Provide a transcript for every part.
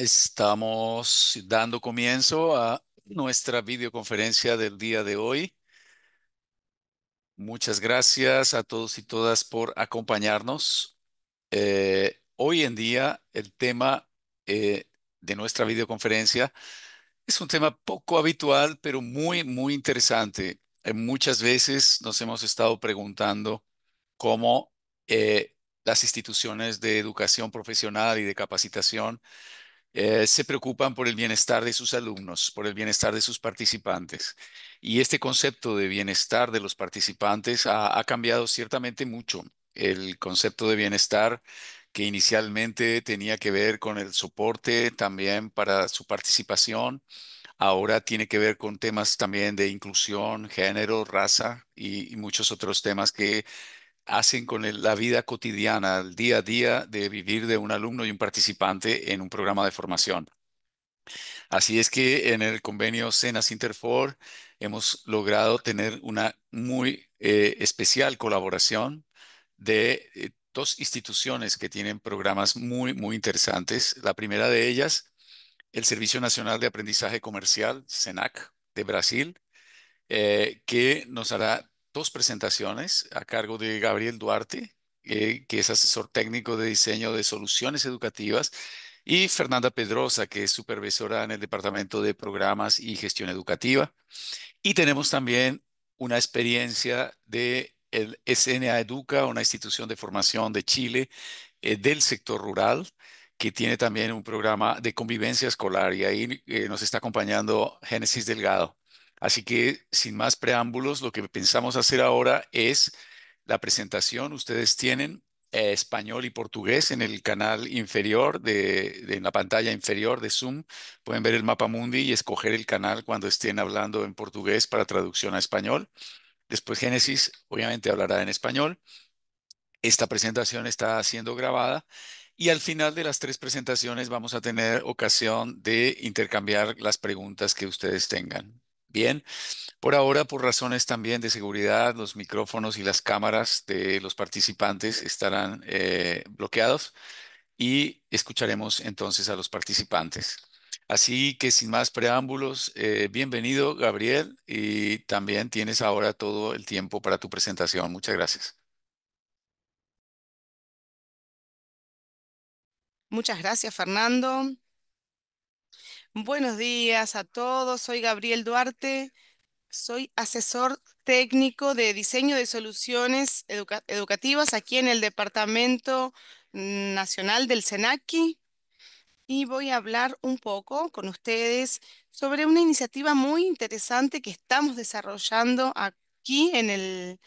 Estamos dando comienzo a nuestra videoconferencia del día de hoy. Muchas gracias a todos y todas por acompañarnos. Eh, hoy en día el tema eh, de nuestra videoconferencia es un tema poco habitual, pero muy, muy interesante. Eh, muchas veces nos hemos estado preguntando cómo las instituciones de educación profesional y de capacitación eh, se preocupan por el bienestar de sus alumnos, por el bienestar de sus participantes. Y este concepto de bienestar de los participantes ha, cambiado ciertamente mucho. El concepto de bienestar que inicialmente tenía que ver con el soporte también para su participación, ahora tiene que ver con temas también de inclusión, género, raza y muchos otros temas que hacen con la vida cotidiana, el día a día de vivir de un alumno y un participante en un programa de formación. Así es que en el convenio Cenas Interfor hemos logrado tener una muy eh, especial colaboración de eh, dos instituciones que tienen programas muy, muy interesantes. La primera de ellas, el Servicio Nacional de Aprendizaje Comercial, SENAC, de Brasil, eh, que nos hará dos presentaciones a cargo de Gabriel Duarte, eh, que es asesor técnico de diseño de soluciones educativas, y Fernanda Pedrosa, que es supervisora en el Departamento de Programas y Gestión Educativa. Y tenemos también una experiencia de el SNA Educa, una institución de formación de Chile eh, del sector rural, que tiene también un programa de convivencia escolar. Y ahí eh, nos está acompañando Génesis Delgado. Así que, sin más preámbulos, lo que pensamos hacer ahora es la presentación. Ustedes tienen eh, español y portugués en el canal inferior, de, de, en la pantalla inferior de Zoom. Pueden ver el mapa mundi y escoger el canal cuando estén hablando en portugués para traducción a español. Después Génesis, obviamente, hablará en español. Esta presentación está siendo grabada y al final de las tres presentaciones vamos a tener ocasión de intercambiar las preguntas que ustedes tengan. Bien, por ahora, por razones también de seguridad, los micrófonos y las cámaras de los participantes estarán eh, bloqueados y escucharemos entonces a los participantes. Así que sin más preámbulos, eh, bienvenido Gabriel y también tienes ahora todo el tiempo para tu presentación. Muchas gracias. Muchas gracias, Fernando. Buenos días a todos. Soy Gabriel Duarte. Soy asesor técnico de diseño de soluciones educativas aquí en el Departamento Nacional del SENACI y voy a hablar un poco con ustedes sobre una iniciativa muy interesante que estamos desarrollando aquí en el,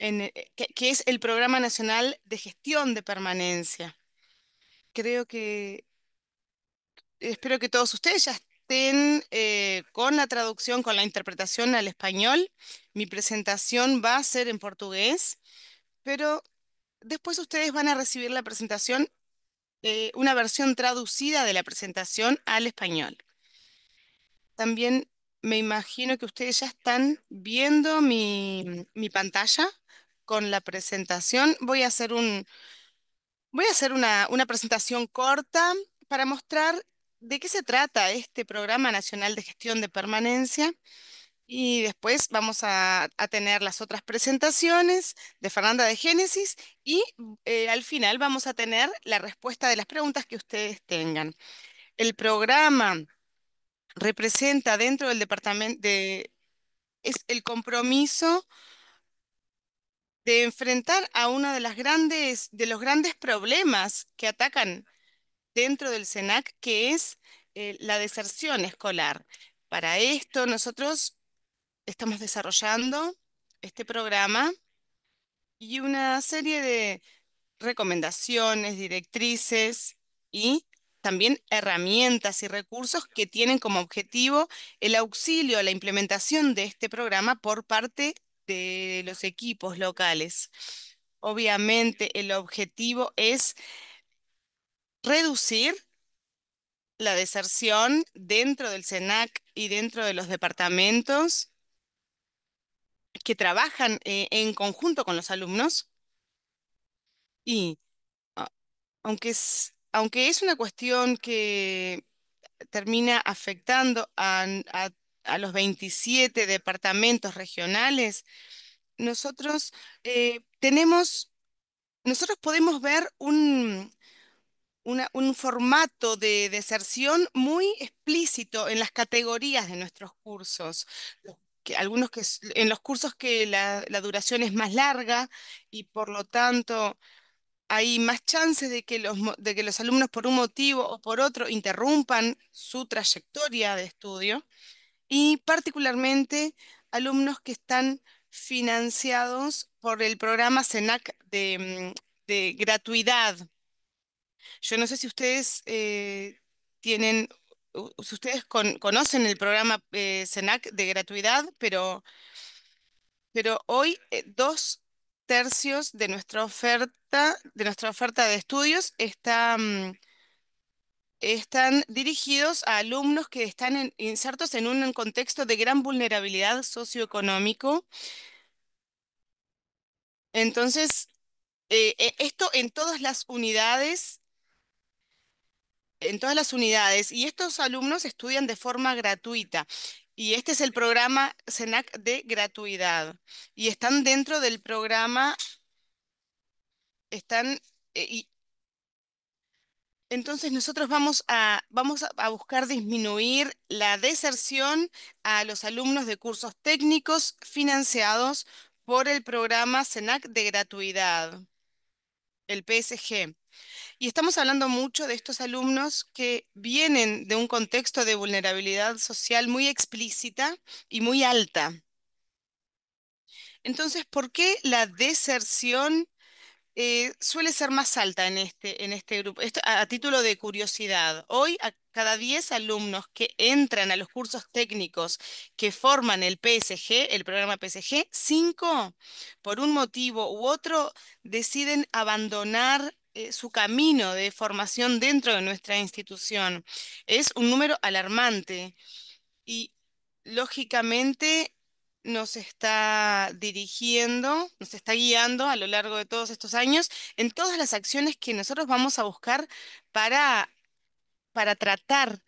e, que es el Programa Nacional de Gestión de Permanencia. Creo que espero que todos ustedes ya estén eh, con la traducción, con la interpretación al español. Mi presentación va a ser en portugués, pero después ustedes van a recibir la presentación, eh, una versión traducida de la presentación al español. También me imagino que ustedes ya están viendo mi, pantalla con la presentación. Voy a hacer un... Voy a hacer una, una presentación corta para mostrar de qué se trata este Programa Nacional de Gestión de Permanencia. Y después vamos a, tener las otras presentaciones de Fernanda de Génesis y eh, al final vamos a tener la respuesta de las preguntas que ustedes tengan. El programa representa dentro del departamento es el compromiso de enfrentar a uno de los grandes problemas que atacan dentro del CENAC, que es eh, la deserción escolar. Para esto nosotros estamos desarrollando este programa y una serie de recomendaciones, directrices y también herramientas y recursos que tienen como objetivo el auxilio a la implementación de este programa por parte de los equipos locales. Obviamente el objetivo es reducir la deserción dentro del SENAC y dentro de los departamentos que trabajan eh, en conjunto con los alumnos. Y aunque es, aunque es una cuestión que termina afectando a, los 27 departamentos regionales, nosotros eh, tenemos, nosotros podemos ver un, un formato de deserción muy explícito en las categorías de nuestros cursos. Que algunos que en los cursos que la, duración es más larga y por lo tanto hay más chances de que, los, de que los alumnos por un motivo o por otro interrumpan su trayectoria de estudio y particularmente alumnos que están financiados por el programa SENAC de, mm, de gratuidad yo no sé si ustedes eh, tienen, si ustedes conocen el programa Senac eh, CENAC de gratuidad, pero, pero hoy eh, dos tercios de nuestra oferta, de nuestra oferta de estudios mm, están dirigidos a alumnos que están insertos en un contexto de gran vulnerabilidad socioeconómico. Entonces, e, esto en todas las unidades en todas las unidades y estos alumnos estudian de forma gratuita. Y este es el programa CENAC de gratuidad. Y están dentro del programa, están... Eh, y, entonces nosotros vamos a, vamos a buscar disminuir la deserción a los alumnos de cursos técnicos financiados por el programa Senac de gratuidad, el PSG. Y estamos hablando mucho de estos alumnos que vienen de un contexto de vulnerabilidad social muy explícita y muy alta. Entonces, ¿por qué la deserción eh, suele ser más alta en este, en este grupo? a, título de curiosidad. Hoy, a cada 10 alumnos que entran a los cursos técnicos que forman el PSG, el programa PSG, 5, por un motivo u otro, deciden abandonar eh, su camino de formación dentro de nuestra institución. Es un número alarmante y lógicamente nos está dirigiendo, nos está guiando a lo largo de todos estos años en todas las acciones que nosotros vamos a buscar para, tratar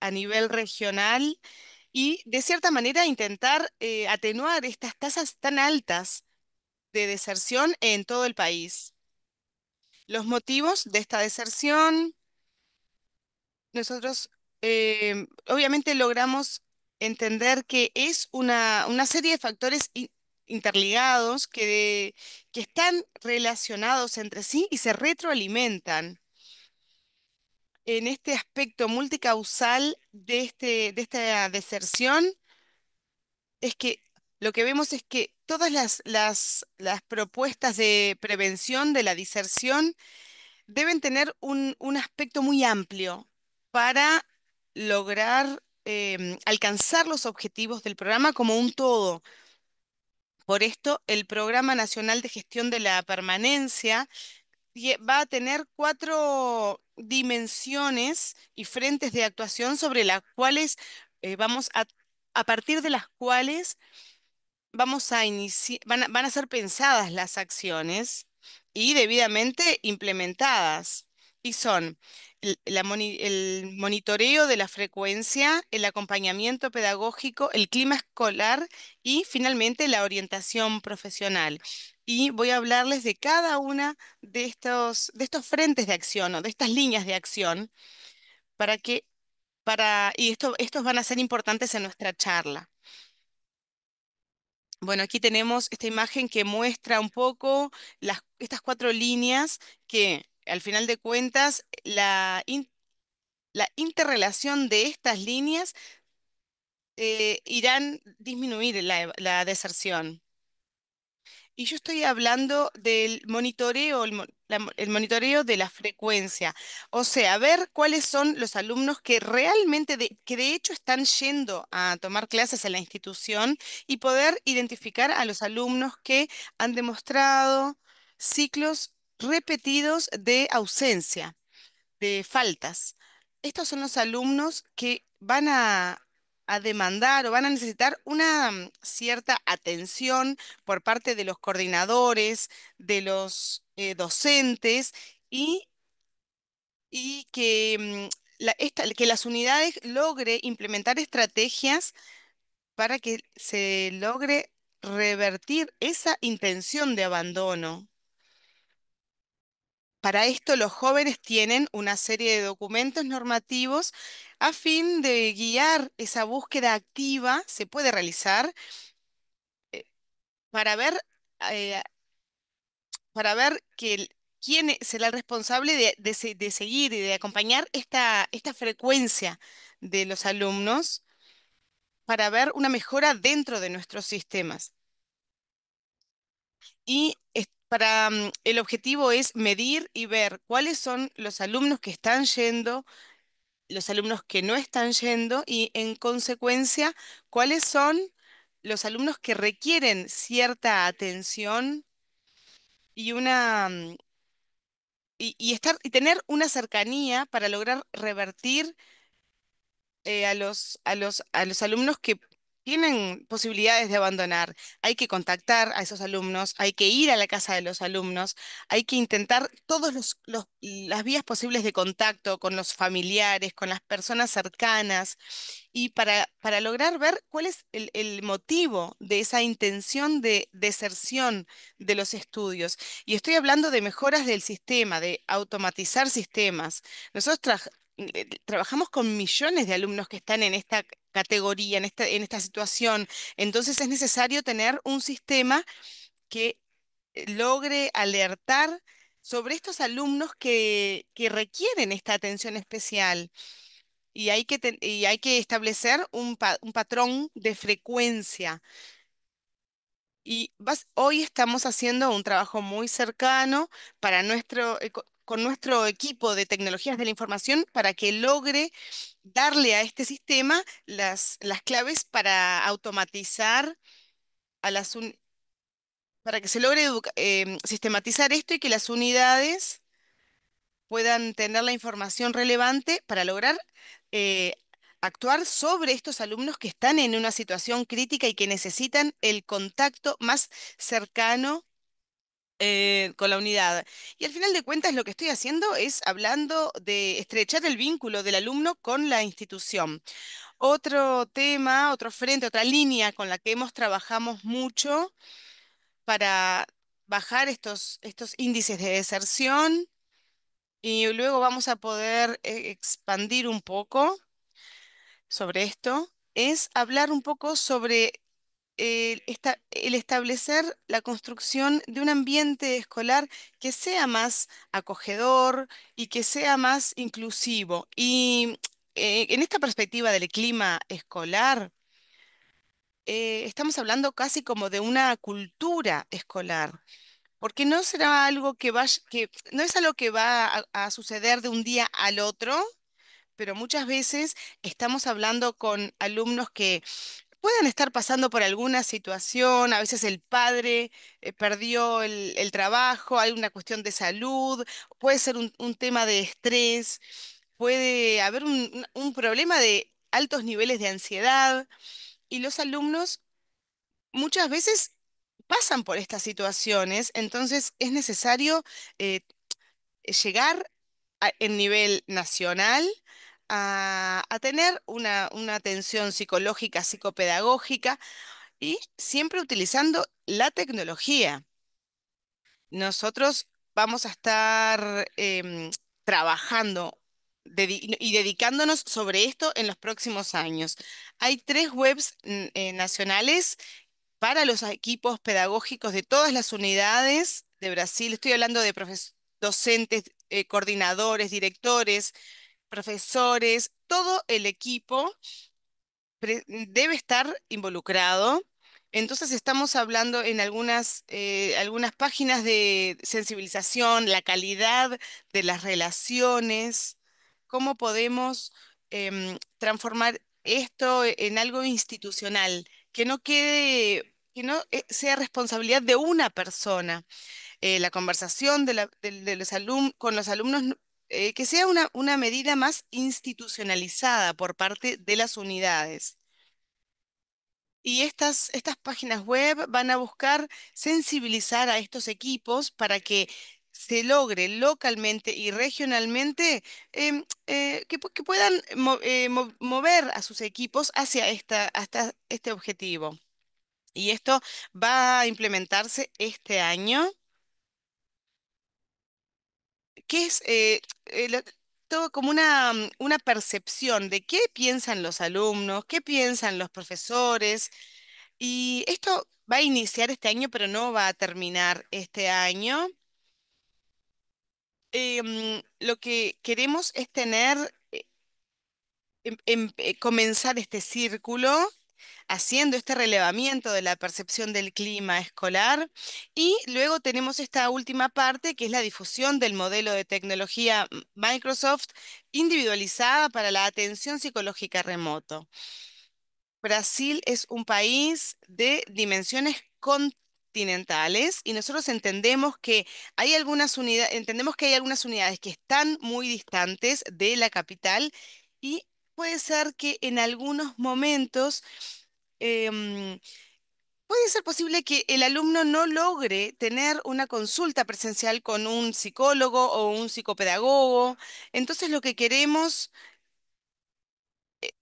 a nivel regional y de cierta manera intentar eh, atenuar estas tasas tan altas de deserción en todo el país. Los motivos de esta deserción, nosotros eh, obviamente logramos entender que es una, serie de factores interligados que, que están relacionados entre sí y se retroalimentan. En este aspecto multicausal de, este, de esta deserción es que lo que vemos es que todas las, propuestas de prevención de la diserción deben tener un, aspecto muy amplio para lograr em, alcanzar los objetivos del programa como un todo. Por esto, el Programa Nacional de Gestión de la Permanencia va a tener cuatro dimensiones y frentes de actuación sobre las cuales eh, vamos a partir de las cuales a van, a ser pensadas las acciones y debidamente implementadas. Y son el, el, monitoreo de la frecuencia, el acompañamiento pedagógico, el clima escolar y finalmente la orientación profesional. Y voy a hablarles de cada una de estos, de estos frentes de acción o de estas líneas de acción para que, para, y esto, estos van a ser importantes en nuestra charla. Bueno, aquí tenemos esta imagen que muestra un poco estas cuatro líneas que, al final de cuentas, la, interrelación de estas líneas eh, irán disminuir la deserción. Y yo estoy hablando del monitoreo, el, monitoreo de la frecuencia. O sea, ver cuáles son los alumnos que realmente, que de hecho están yendo a tomar clases en la institución y poder identificar a los alumnos que han demostrado ciclos repetidos de ausencia, de faltas. Estos son los alumnos que van a a demandar o van a necesitar una mm, cierta atención por parte de los coordinadores, de los eh, docentes y, y que, mm, que las unidades logre implementar estrategias para que se logre revertir esa intención de abandono. Para esto los jóvenes tienen una serie de documentos normativos a fin de guiar esa búsqueda activa, se puede realizar, eh, para ver, eh, para ver quién e, será el responsable de, seguir y de acompañar esta, esta frecuencia de los alumnos para ver una mejora dentro de nuestros sistemas. Y para mm, el objetivo es medir y ver cuáles son los alumnos que están yendo, los alumnos que no están yendo y en consecuencia cuáles son los alumnos que requieren cierta atención y una mm, y, estar y tener una cercanía para lograr revertir eh, a los los a los alumnos que tienen posibilidades de abandonar. Hay que contactar a esos alumnos, hay que ir a la casa de los alumnos, hay que intentar todas las vías posibles de contacto con los familiares, con las personas cercanas, y para, lograr ver cuál es el, el, motivo de esa intención de deserción de los estudios. Y estoy hablando de mejoras del sistema, de automatizar sistemas. Nosotros eh, trabajamos con millones de alumnos que están en esta categoría, en esta, en esta situación. Entonces es necesario tener un sistema que eh, logre alertar sobre estos alumnos que, requieren esta atención especial. Y hay que, hay que establecer un, patrón de frecuencia. Y hoy estamos haciendo un trabajo muy cercano para nuestro, con nuestro equipo de tecnologías de la información para que logre darle a este sistema las, claves para automatizar a las para que se logre em, sistematizar esto y que las unidades puedan tener la información relevante para lograr eh, actuar sobre estos alumnos que están en una situación crítica y que necesitan el contacto más cercano eh, con la unidad. Y al final de cuentas lo que estoy haciendo es hablando de estrechar el vínculo del alumno con la institución. Otro tema, otro frente, otra línea con la que hemos trabajamos mucho para bajar estos, estos índices de deserción y luego vamos a poder eh, expandir un poco sobre esto, es hablar un poco sobre el, establecer la construcción de un ambiente escolar que sea más acogedor y que sea más inclusivo. Y eh, en esta perspectiva del clima escolar, eh, estamos hablando casi como de una cultura escolar, porque no será algo que no es algo que va a suceder de un día al otro, pero muchas veces estamos hablando con alumnos que Pueden estar pasando por alguna situación, a veces el padre eh, perdió el, trabajo, hay una cuestión de salud, puede ser un, tema de estrés, puede haber un, problema de altos niveles de ansiedad y los alumnos muchas veces pasan por estas situaciones, entonces es necesario eh, llegar a, nivel nacional a, tener una, atención psicológica, psicopedagógica y siempre utilizando la tecnología. Nosotros vamos a estar em, trabajando y dedicándonos sobre esto en los próximos años. Hay tres webs eh, nacionales para los equipos pedagógicos de todas las unidades de Brasil. Estoy hablando de docentes, eh, coordinadores, directores, profesores, todo el equipo debe estar involucrado. Entonces estamos hablando en algunas, eh, algunas páginas de sensibilización, la calidad de las relaciones, cómo podemos em, transformar esto en algo institucional, que no quede, que no eh, sea responsabilidad de una persona. Eh, la conversación de, los alumnos con los alumnos eh, que sea una, medida más institucionalizada por parte de las unidades. Y estas, páginas web van a buscar sensibilizar a estos equipos para que se logre localmente y regionalmente em, eh, que, puedan eh, mover a sus equipos hacia hasta este objetivo. Y esto va a implementarse este año que es todo eh, eh, como mm, una, percepción de qué piensan los alumnos, qué piensan los profesores. Y esto va a iniciar este año, pero no va a terminar este año. Em, lo que queremos es tener, eh, em, em, comenzar este círculo haciendo este relevamiento de la percepción del clima escolar. Y luego tenemos esta última parte, que es la difusión del modelo de tecnología Microsoft individualizada para la atención psicológica remoto. Brasil es un país de dimensiones continentales y nosotros entendemos que hay algunas unidades, entendemos que hay algunas unidades que están muy distantes de la capital y puede ser que en algunos momentos Em, puede ser posible que el alumno no logre tener una consulta presencial con un psicólogo o un psicopedagogo. Entonces lo que queremos eh,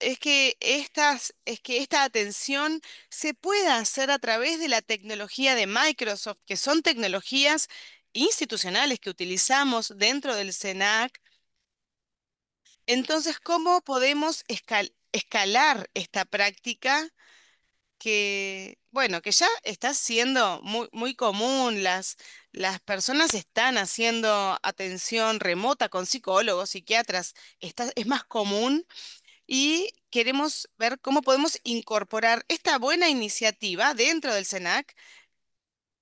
es que, estas, es que esta atención se pueda hacer a través de la tecnología de Microsoft, que son tecnologías institucionales que utilizamos dentro del SENAC. Entonces, ¿cómo podemos escalar? escalar esta práctica que, bueno, que ya está siendo muy, muy común, las, las personas están haciendo atención remota con psicólogos, psiquiatras, es más común y queremos ver cómo podemos incorporar esta buena iniciativa dentro del SENAC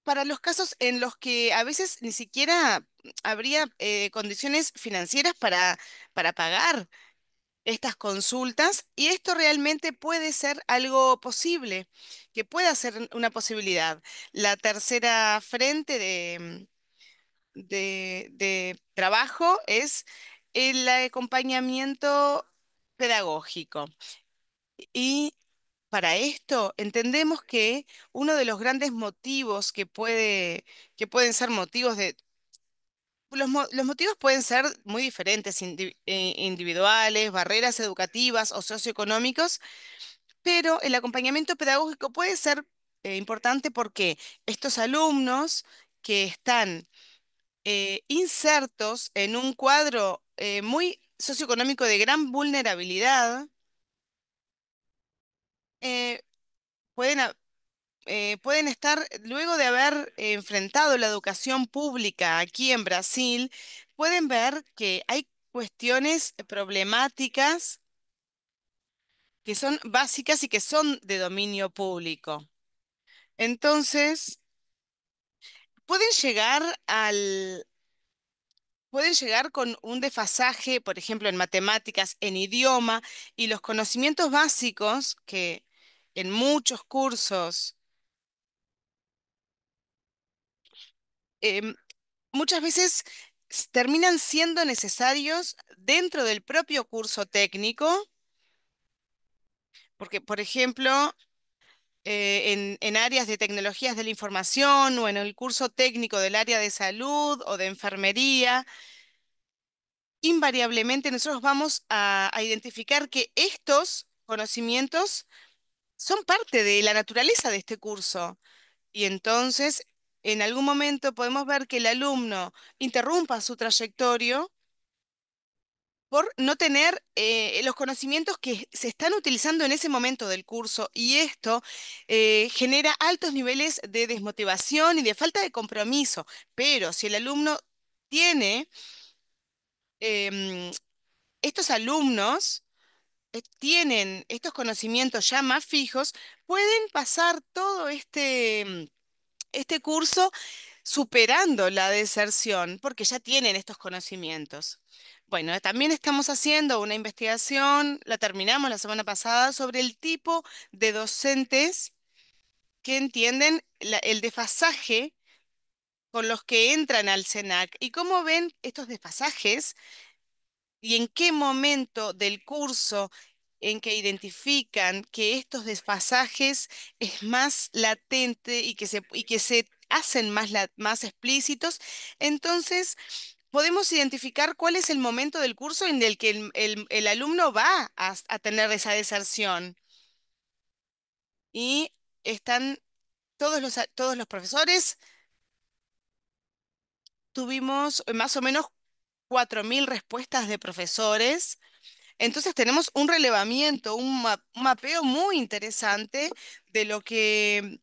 para los casos en los que a veces ni siquiera habría eh, condiciones financieras para, para pagar estas consultas y esto realmente puede ser algo posible, que pueda ser una posibilidad. La tercera frente mm, de, de, trabajo es el acompañamiento pedagógico. Y para esto entendemos que uno de los grandes motivos que, puede, que pueden ser motivos de los, motivos pueden ser muy diferentes, eh, individuales, barreras educativas o socioeconómicos, pero el acompañamiento pedagógico puede ser eh, importante porque estos alumnos que están eh, insertos en un cuadro muy socioeconómico de gran vulnerabilidad, pueden eh, pueden estar, luego de haber enfrentado la educación pública aquí en Brasil, pueden ver que hay cuestiones problemáticas que son básicas y que son de dominio público. Entonces, pueden llegar Pueden llegar con un desfasaje, por ejemplo, en matemáticas, en idioma, y los conocimientos básicos que en muchos cursos Em, muchas veces terminan siendo necesarios dentro del propio curso técnico, porque, por ejemplo, eh, en, áreas de tecnologías de la información o en el curso técnico del área de salud o de enfermería, invariablemente nosotros vamos a, a identificar que estos conocimientos son parte de la naturaleza de este curso. Y entonces en algún momento podemos ver que el alumno interrumpa su trayectorio por no tener eh, los conocimientos que se están utilizando en ese momento del curso y esto eh, genera altos niveles de desmotivación y de falta de compromiso. Pero si el alumno tiene em, estos alumnos, eh, tienen estos conocimientos ya más fijos, pueden pasar todo este em, este curso superando la deserción porque ya tienen estos conocimientos. Bueno, también estamos haciendo una investigación, la terminamos la semana pasada, sobre el tipo de docentes que entienden el desfasaje con los que entran al CENAC e y cómo ven estos desfasajes y en qué momento del curso en que identifican que estos desfasajes es más latente y que se, y que se hacen más, más explícitos, entonces podemos identificar cuál es el momento del curso en el que el, alumno va a, tener esa deserción. Y están todos los, todos los profesores, tuvimos eh, más o menos 4.000 respuestas de profesores entonces tenemos un relevamiento, un, mapeo muy interesante de lo que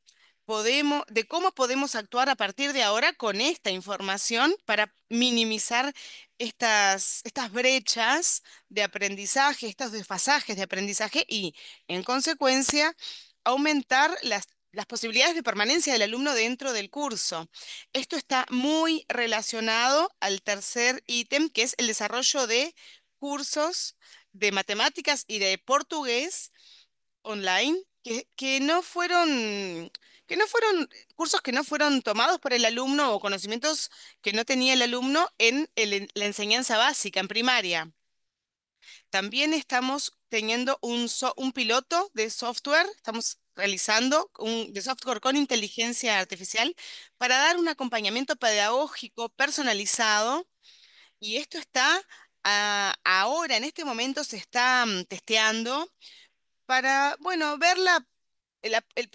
de cómo podemos actuar a partir de ahora con esta información para minimizar estas, brechas de aprendizaje, estos desfasajes de aprendizaje y, en consecuencia, aumentar las posibilidades de permanencia del alumno dentro del curso. Esto está muy relacionado al tercer ítem, que es el desarrollo de cursos de matemáticas y de portugués online que, no fueron que no fueron cursos que no fueron tomados por el alumno o conocimientos que no tenía el alumno en, la enseñanza básica en primaria. También estamos teniendo un, un piloto de software, estamos realizando un, de software con inteligencia artificial para dar un acompañamiento pedagógico personalizado y esto está Ah, ahora, en este momento, se está mm, testeando para, bueno, ver la, el, el,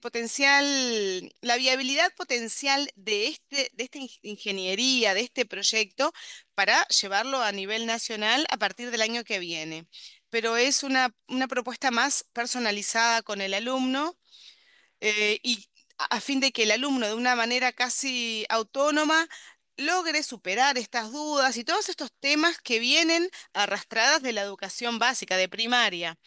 potencial, la viabilidad potencial de, este, de esta ingeniería, de este proyecto, para llevarlo a nivel nacional a partir del año que viene. Pero es una, propuesta más personalizada con el alumno eh, y a fin de que el alumno, de una manera casi autónoma, logre superar estas dudas y todos estos temas que vienen arrastradas de la educación básica, de primaria.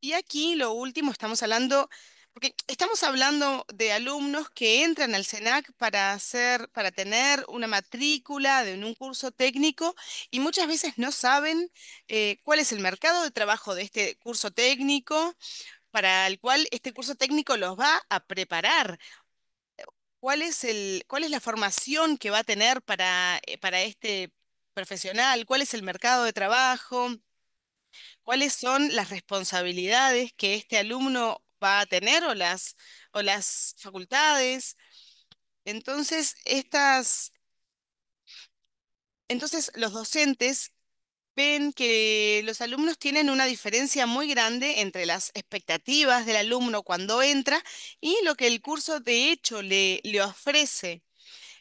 Y aquí lo último, estamos hablando, porque estamos hablando de alumnos que entran al CENAC para, hacer, para tener una matrícula de un curso técnico y muchas veces no saben eh, cuál es el mercado de trabajo de este curso técnico para el cual este curso técnico los va a preparar. ¿Cuál es, el, ¿Cuál es la formación que va a tener eh, para, este profesional? ¿Cuál es el mercado de trabajo? ¿Cuáles son las responsabilidades que este alumno va a tener o las, o las facultades? Entonces, estas, entonces, los docentes ven que los alumnos tienen una diferencia muy grande entre las expectativas del alumno cuando entra y lo que el curso de hecho le, ofrece.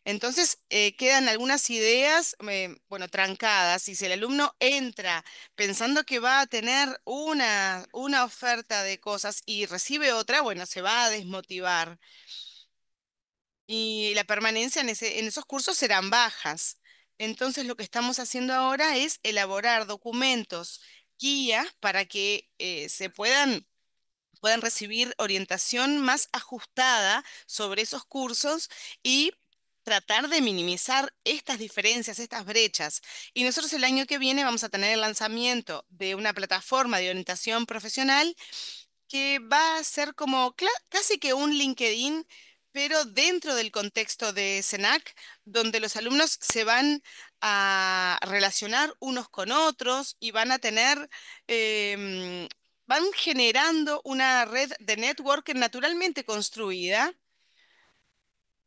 Entonces, eh, quedan algunas ideas, eh, bueno, trancadas. Y si el alumno entra pensando que va a tener una, oferta de cosas y recibe otra, bueno, se va a desmotivar. Y la permanencia en esos cursos serán bajas. Entonces, lo que estamos haciendo ahora es elaborar documentos, guías, para que eh, se puedan puedan recibir orientación más ajustada sobre esos cursos y tratar de minimizar estas diferencias, estas brechas. Y nosotros el año que viene vamos a tener el lanzamiento de una plataforma de orientación profesional que va a ser como casi que un LinkedIn pero dentro del contexto de SENAC, donde los alumnos se van a relacionar unos con otros y van a tener, em, van generando una red de network naturalmente construida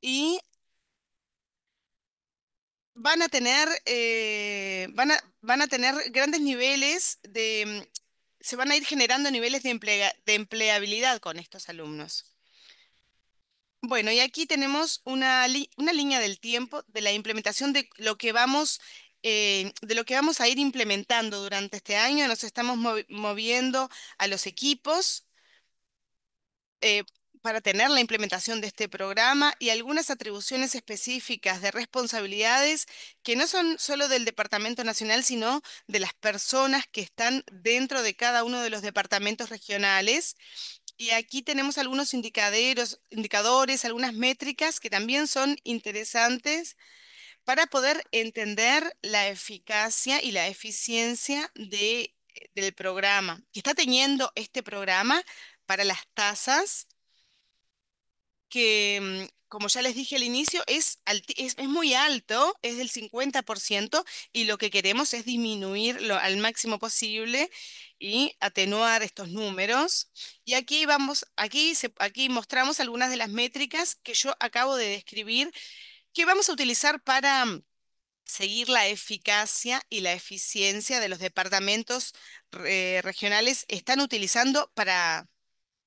y van a tener, eh, van, van a tener grandes niveles de, se van a ir generando niveles de empleabilidad con estos alumnos. Bueno, y aquí tenemos una, línea del tiempo de la implementación de lo que vamos, eh, de lo que vamos a ir implementando durante este año. Nos estamos moviendo a los equipos eh, para tener la implementación de este programa y algunas atribuciones específicas de responsabilidades que no son solo del Departamento Nacional, sino de las personas que están dentro de cada uno de los departamentos regionales y aquí tenemos algunos indicadores, indicadores, algunas métricas que también son interesantes para poder entender la eficacia y la eficiencia de, del programa. está teniendo este programa para las tasas que, mm, como ya les dije al inicio, es, es muy alto, es del 50%, y lo que queremos es disminuirlo al máximo posible y atenuar estos números. Y aquí vamos, aquí, aquí mostramos algunas de las métricas que yo acabo de describir que vamos a utilizar para mm, seguir la eficacia y la eficiencia de los departamentos regionales están utilizando para,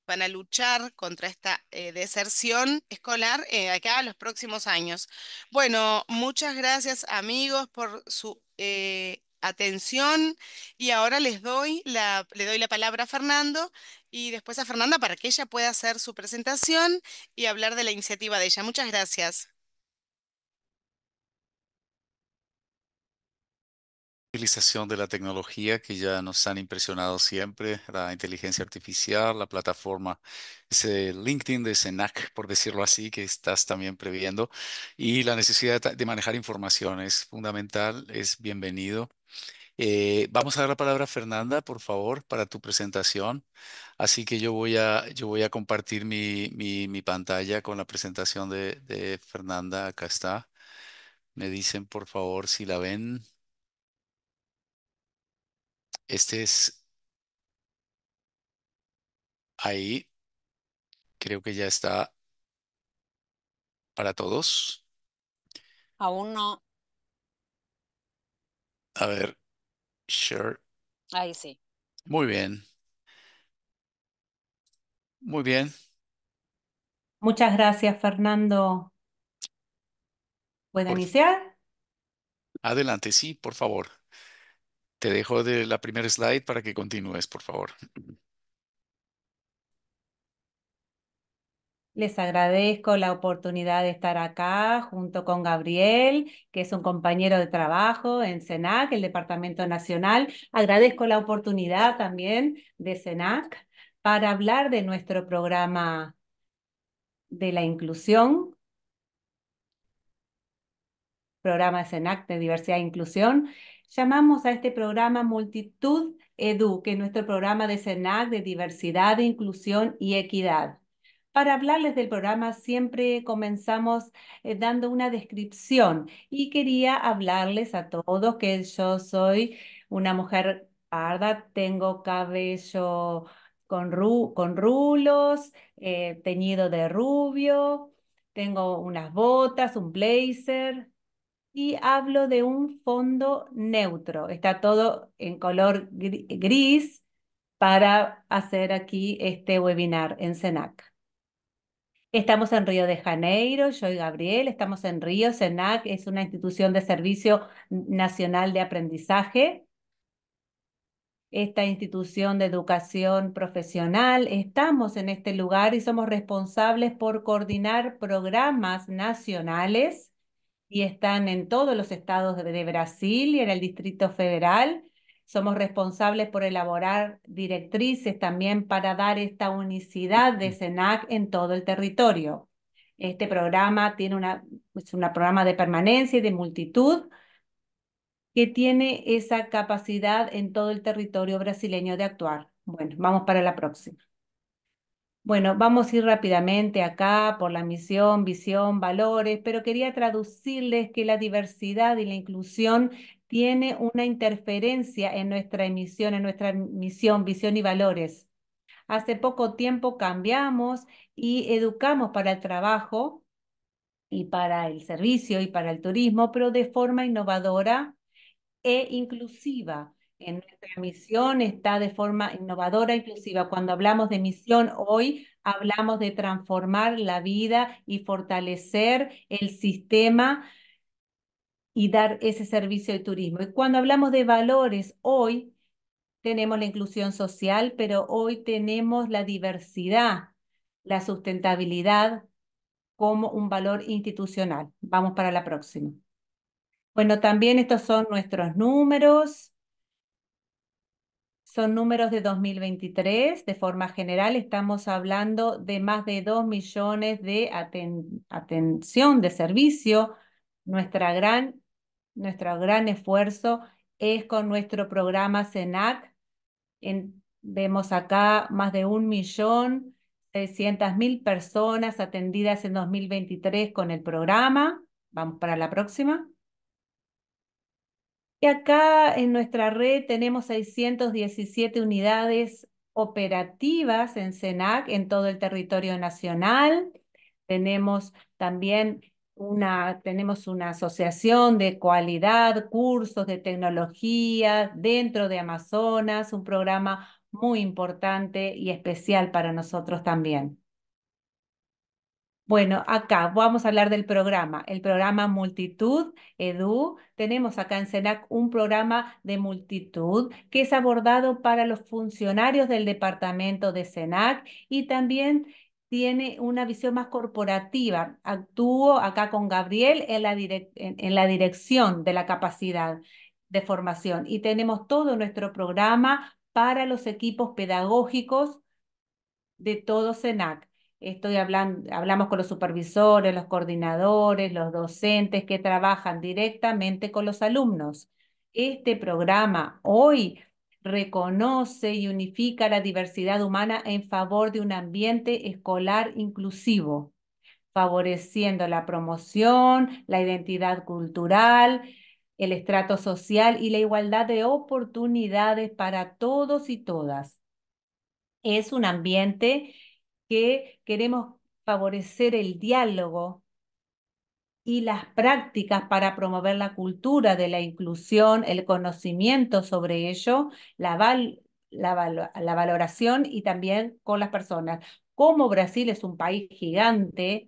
para luchar contra esta eh, deserción escolar eh, acá en los próximos años. Bueno, muchas gracias amigos por su eh, atención y ahora les doy la, le doy la palabra a Fernando y después a Fernanda para que ella pueda hacer su presentación y hablar de la iniciativa de ella. Muchas gracias. utilización de la tecnología que ya nos han impresionado siempre, la inteligencia artificial, la plataforma, ese LinkedIn de Senac, por decirlo así, que estás también previendo, y la necesidad de manejar información es fundamental, es bienvenido. Eh, vamos a dar la palabra a Fernanda, por favor, para tu presentación. Así que yo voy a, yo voy a compartir mi, mi, pantalla con la presentación de, de, Fernanda. Acá está. Me dicen, por favor, si la ven. Este es... Ahí. Creo que ya está para todos. Aún no. A ver, share. Ahí sí. Muy bien. Muy bien. Muchas gracias, Fernando. Puede iniciar? Adelante, sí, por favor. Te dejo de la primera slide para que continúes, por favor. Les agradezco la oportunidad de estar acá junto con Gabriel, que es un compañero de trabajo en SENAC, el Departamento Nacional. Agradezco la oportunidad también de SENAC para hablar de nuestro programa de la inclusión, programa SENAC de diversidad e inclusión. Llamamos a este programa Multitud Edu, que es nuestro programa de SENAC de diversidad, inclusión y equidad. Para hablarles del programa siempre comenzamos eh, dando una descripción y quería hablarles a todos que yo soy una mujer parda, tengo cabello con, con rulos, eh, teñido de rubio, tengo unas botas, un blazer, y hablo de un fondo neutro. Está todo en color gris para hacer aquí este webinar en SENAC. Estamos en Río de Janeiro, yo y Gabriel, estamos en Río, SENAC es una institución de servicio nacional de aprendizaje. Esta institución de educación profesional, estamos en este lugar y somos responsables por coordinar programas nacionales y están en todos los estados de Brasil y en el Distrito Federal somos responsables por elaborar directrices también para dar esta unicidad de SENAC en todo el territorio. Este programa tiene una, es un programa de permanencia y de multitud que tiene esa capacidad en todo el territorio brasileño de actuar. Bueno, vamos para la próxima. Bueno, vamos a ir rápidamente acá por la misión, visión, valores, pero quería traducirles que la diversidad y la inclusión tiene una interferencia en nuestra emisión, en nuestra misión, visión y valores. Hace poco tiempo cambiamos y educamos para el trabajo y para el servicio y para el turismo, pero de forma innovadora e inclusiva. En nuestra misión está de forma innovadora e inclusiva. Cuando hablamos de misión hoy, hablamos de transformar la vida y fortalecer el sistema y dar ese servicio de turismo. Y cuando hablamos de valores, hoy tenemos la inclusión social, pero hoy tenemos la diversidad, la sustentabilidad como un valor institucional. Vamos para la próxima. Bueno, también estos son nuestros números. Son números de 2023. De forma general, estamos hablando de más de 2 millones de atención de servicio. Nuestra gran nuestro gran esfuerzo es con nuestro programa CENAC. vemos acá más de un millón personas atendidas en 2023 con el programa. Vamos para la próxima. Y acá en nuestra red tenemos 617 unidades operativas en CENAC en todo el territorio nacional. Tenemos también una, tenemos una asociación de cualidad, cursos de tecnología dentro de Amazonas, un programa muy importante y especial para nosotros también. Bueno, acá vamos a hablar del programa, el programa Multitud Edu. Tenemos acá en SENAC un programa de multitud que es abordado para los funcionarios del departamento de CENAC y también tiene una visión más corporativa. Actúo acá con Gabriel en la, en, la dirección de la capacidad de formación y tenemos todo nuestro programa para los equipos pedagógicos de todo SENAC. Estoy hablando, hablamos con los supervisores, los coordinadores, los docentes que trabajan directamente con los alumnos. Este programa hoy reconoce y unifica la diversidad humana en favor de un ambiente escolar inclusivo, favoreciendo la promoción, la identidad cultural, el estrato social y la igualdad de oportunidades para todos y todas. Es un ambiente que queremos favorecer el diálogo, y las prácticas para promover la cultura de la inclusión, el conocimiento sobre ello, la, la valoración y también con las personas. Como Brasil es un país gigante,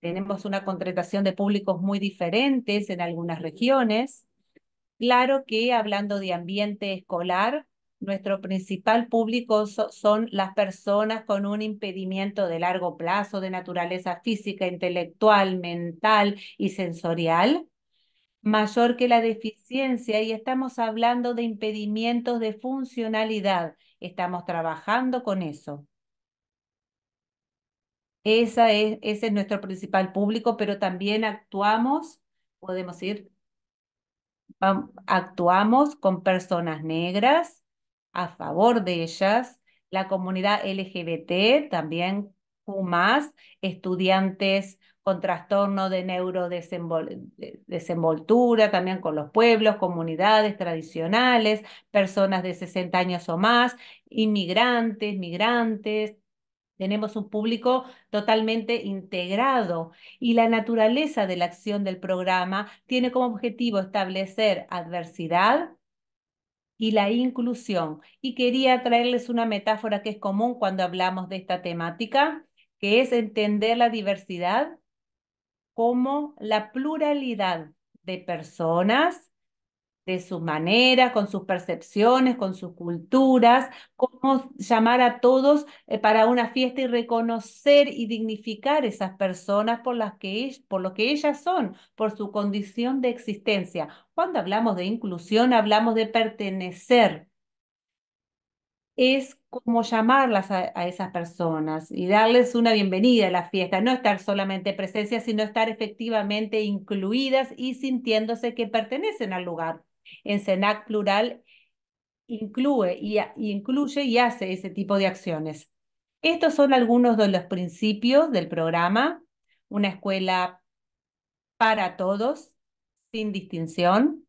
tenemos una contratación de públicos muy diferentes en algunas regiones. Claro que hablando de ambiente escolar, nuestro principal público son las personas con un impedimento de largo plazo de naturaleza física, intelectual, mental y sensorial mayor que la deficiencia y estamos hablando de impedimentos de funcionalidad. Estamos trabajando con eso. Esa es, ese es nuestro principal público, pero también actuamos, podemos ir, actuamos con personas negras, a favor de ellas, la comunidad LGBT, también más, estudiantes con trastorno de neurodesenvoltura, también con los pueblos, comunidades tradicionales, personas de 60 años o más, inmigrantes, migrantes. Tenemos un público totalmente integrado y la naturaleza de la acción del programa tiene como objetivo establecer adversidad, y la inclusión. Y quería traerles una metáfora que es común cuando hablamos de esta temática, que es entender la diversidad como la pluralidad de personas, de sus maneras, con sus percepciones, con sus culturas, cómo llamar a todos eh, para una fiesta y reconocer y dignificar esas personas por, las que, por lo que ellas son, por su condición de existencia. Cuando hablamos de inclusión, hablamos de pertenecer. Es como llamarlas a, a esas personas y darles una bienvenida a la fiesta, no estar solamente presencia, sino estar efectivamente incluidas y sintiéndose que pertenecen al lugar en CENAC Plural incluye y, incluye y hace ese tipo de acciones. Estos son algunos de los principios del programa, una escuela para todos, sin distinción,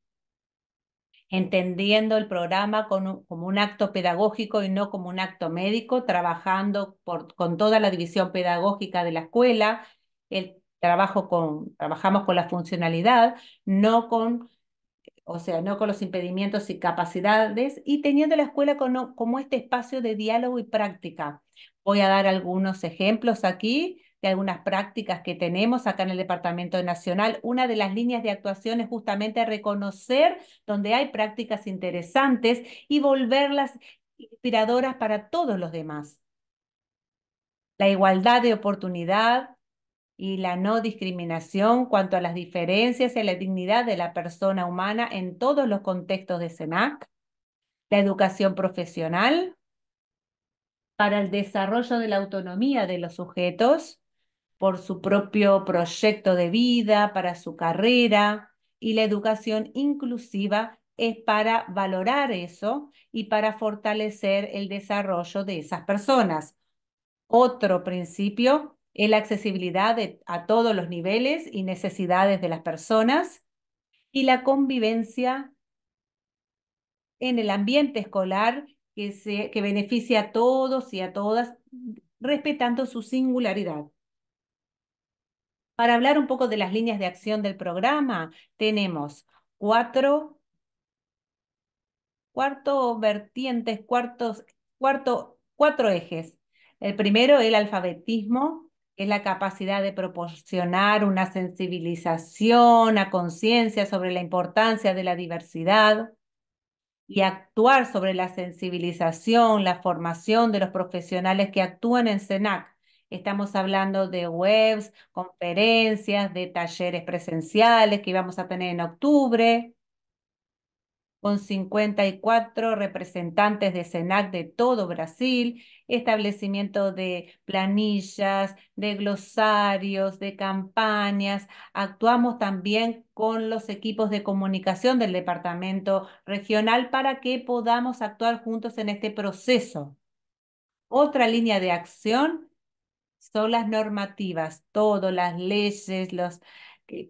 entendiendo el programa como un acto pedagógico y no como un acto médico, trabajando por, con toda la división pedagógica de la escuela, el trabajo con, trabajamos con la funcionalidad, no con o sea, no con los impedimientos y capacidades, y teniendo la escuela como, este espacio de diálogo y práctica. Voy a dar algunos ejemplos aquí de algunas prácticas que tenemos acá en el Departamento Nacional. Una de las líneas de actuación es justamente reconocer donde hay prácticas interesantes y volverlas inspiradoras para todos los demás. La igualdad de oportunidad, y la no discriminación cuanto a las diferencias y la dignidad de la persona humana en todos los contextos de SENAC, la educación profesional, para el desarrollo de la autonomía de los sujetos, por su propio proyecto de vida, para su carrera, y la educación inclusiva es para valorar eso y para fortalecer el desarrollo de esas personas. Otro principio la accesibilidad a todos los niveles y necesidades de las personas y la convivencia en el ambiente escolar que, se, beneficia a todos y a todas, respetando su singularidad. Para hablar un poco de las líneas de acción del programa, tenemos cuatro vertientes, cuartos, cuarto, cuatro ejes. El primero, el alfabetismo, es la capacidad de proporcionar una sensibilización a conciencia sobre la importancia de la diversidad y actuar sobre la sensibilización, la formación de los profesionales que actúan en CENAC. Estamos hablando de webs, conferencias, de talleres presenciales que íbamos a tener en octubre, con 54 representantes de SENAC de todo Brasil, establecimiento de planillas, de glosarios, de campañas. Actuamos también con los equipos de comunicación del departamento regional para que podamos actuar juntos en este proceso. Otra línea de acción son las normativas, todas las leyes, los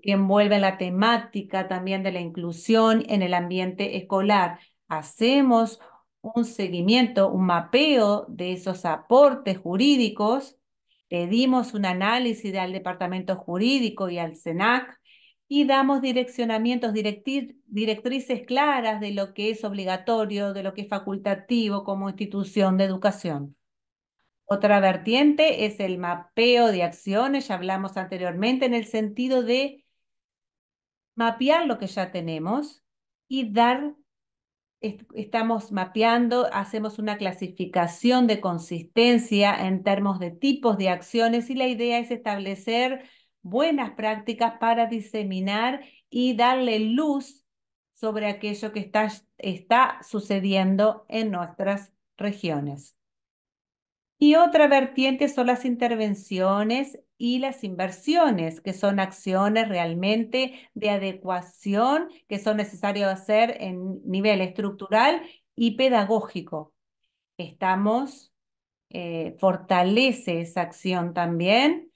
que, envuelve la temática también de la inclusión en el ambiente escolar. Hacemos un seguimiento, un mapeo de esos aportes jurídicos, pedimos un análisis al Departamento Jurídico y al SENAC y damos direccionamientos, directrices claras de lo que es obligatorio, de lo que es facultativo como institución de educación. Otra vertiente es el mapeo de acciones, ya hablamos anteriormente, en el sentido de mapear lo que ya tenemos y dar, estamos mapeando, hacemos una clasificación de consistencia en términos de tipos de acciones y la idea es establecer buenas prácticas para diseminar y darle luz sobre aquello que está sucediendo en nuestras regiones. Y otra vertiente son las intervenciones y las inversiones, que son acciones realmente de adecuación que son necesarias hacer en nivel estructural y pedagógico. Estamos, eh, fortalece esa acción también,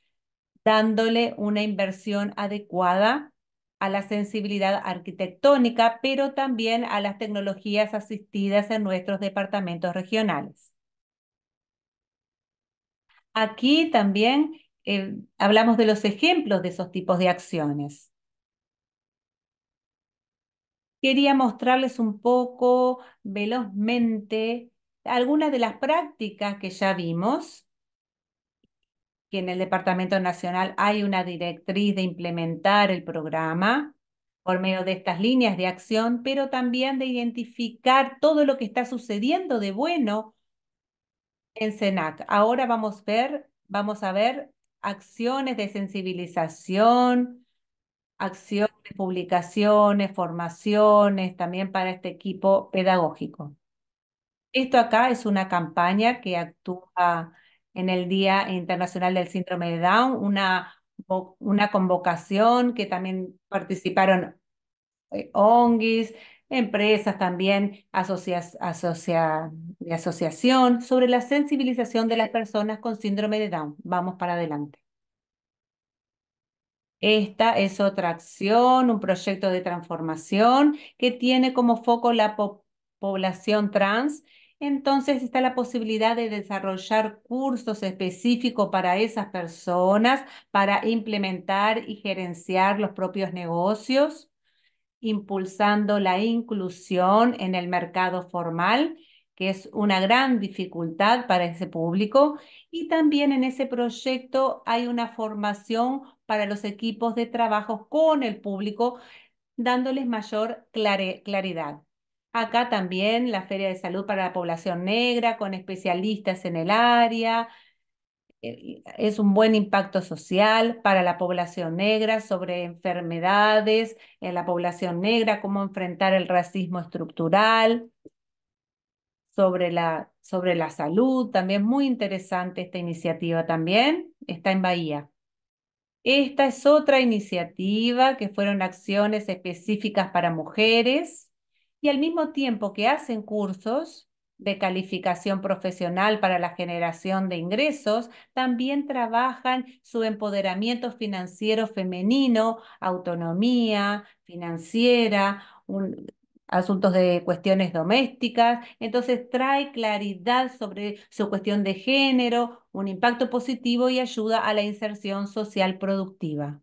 dándole una inversión adecuada a la sensibilidad arquitectónica, pero también a las tecnologías asistidas en nuestros departamentos regionales. Aquí también eh, hablamos de los ejemplos de esos tipos de acciones. Quería mostrarles un poco velozmente algunas de las prácticas que ya vimos, que en el Departamento Nacional hay una directriz de implementar el programa por medio de estas líneas de acción, pero también de identificar todo lo que está sucediendo de bueno en CENAC. Ahora vamos, a ver acciones de sensibilización, acciones, publicaciones, formaciones también para este equipo pedagógico. Esto acá es una campaña que actúa en el Día Internacional del Síndrome de Down, una, una convocación que también participaron eh, ONGs, empresas también, de asociación, sobre la sensibilización de las personas con síndrome de Down. Vamos para adelante. Esta es otra acción, un proyecto de transformación que tiene como foco la población trans. Entonces está la posibilidad de desarrollar cursos específicos para esas personas, para implementar y gerenciar los propios negocios impulsando la inclusión en el mercado formal, que es una gran dificultad para ese público. Y también en ese proyecto hay una formación para los equipos de trabajo con el público, dándoles mayor claridad. Acá también la Feria de Salud para la Población Negra, con especialistas en el área, eh, es un buen impacto social para la población negra sobre enfermedades en la población negra, cómo enfrentar el racismo estructural, sobre la, sobre la salud, también muy interesante esta iniciativa también, está en Bahía. Esta es otra iniciativa que fueron acciones específicas para mujeres y al mismo tiempo que hacen cursos, de calificación profesional para la generación de ingresos, también trabajan su empoderamiento financiero femenino, autonomía financiera, asuntos de cuestiones domésticas, entonces trae claridad sobre su cuestión de género, un impacto positivo y ayuda a la inserción social productiva.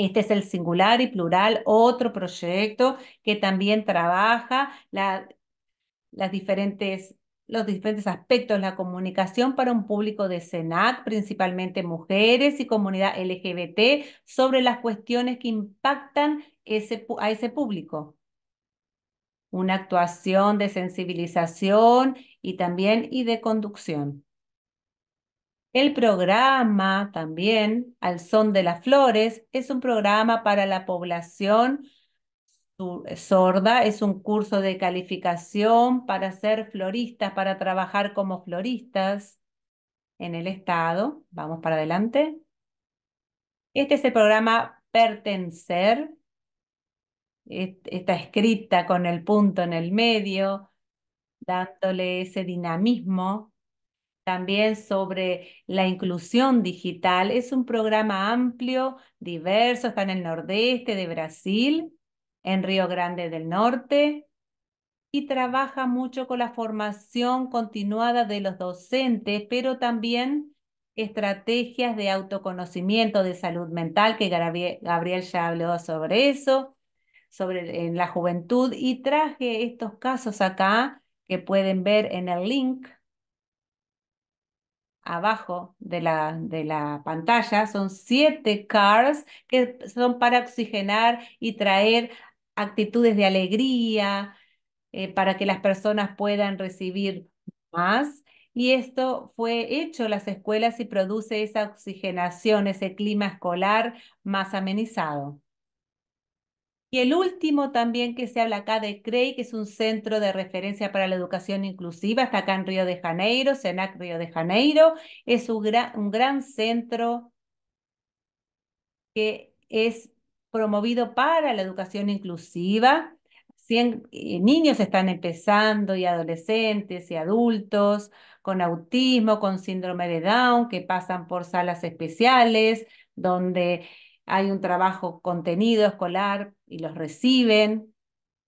Este es el singular y plural, otro proyecto que también trabaja las diferentes los diferentes aspectos de la comunicación para un público de SENAC, principalmente mujeres y comunidad LGBT, sobre las cuestiones que impactan a ese público. Una actuación de sensibilización y también y de conducción. El programa también, Al Son de las Flores, es un programa para la población eh, sorda, es un curso de calificación para ser floristas, para trabajar como floristas en el Estado. Vamos para adelante. Este es el programa Pertencer. Está escrita con el punto en el medio, dándole ese dinamismo también sobre la inclusión digital. Es un programa amplio, diverso, está en el nordeste de Brasil, en Río Grande del Norte, y trabaja mucho con la formación continuada de los docentes, pero también estrategias de autoconocimiento de salud mental, que Gabriel ya habló sobre eso, sobre en la juventud, y traje estos casos acá que pueden ver en el link abajo de la, pantalla son siete cars que son para oxigenar y traer actitudes de alegría, eh, para que las personas puedan recibir más. Y esto fue hecho en las escuelas y produce esa oxigenación, ese clima escolar más amenizado. Y el último también que se habla acá de CREI, que es un centro de referencia para la educación inclusiva, está acá en Río de Janeiro, SENAC Río de Janeiro, es un gran, un gran centro que es promovido para la educación inclusiva. Eh, niños están empezando y adolescentes y adultos con autismo, con síndrome de Down, que pasan por salas especiales donde hay un trabajo contenido escolar y los reciben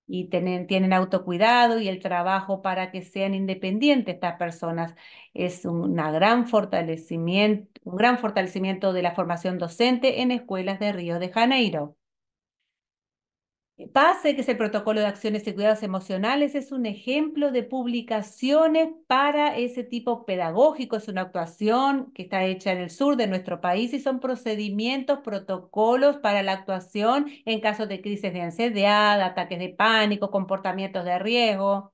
y tienen, tienen autocuidado y el trabajo para que sean independientes estas personas. Es gran fortalecimiento, un gran fortalecimiento de la formación docente en escuelas de Río de Janeiro. PASE, que es el Protocolo de Acciones y Cuidados Emocionales, es un ejemplo de publicaciones para ese tipo pedagógico. Es una actuación que está hecha en el sur de nuestro país y son procedimientos, protocolos para la actuación en casos de crisis de ansiedad, ataques de pánico, comportamientos de riesgo.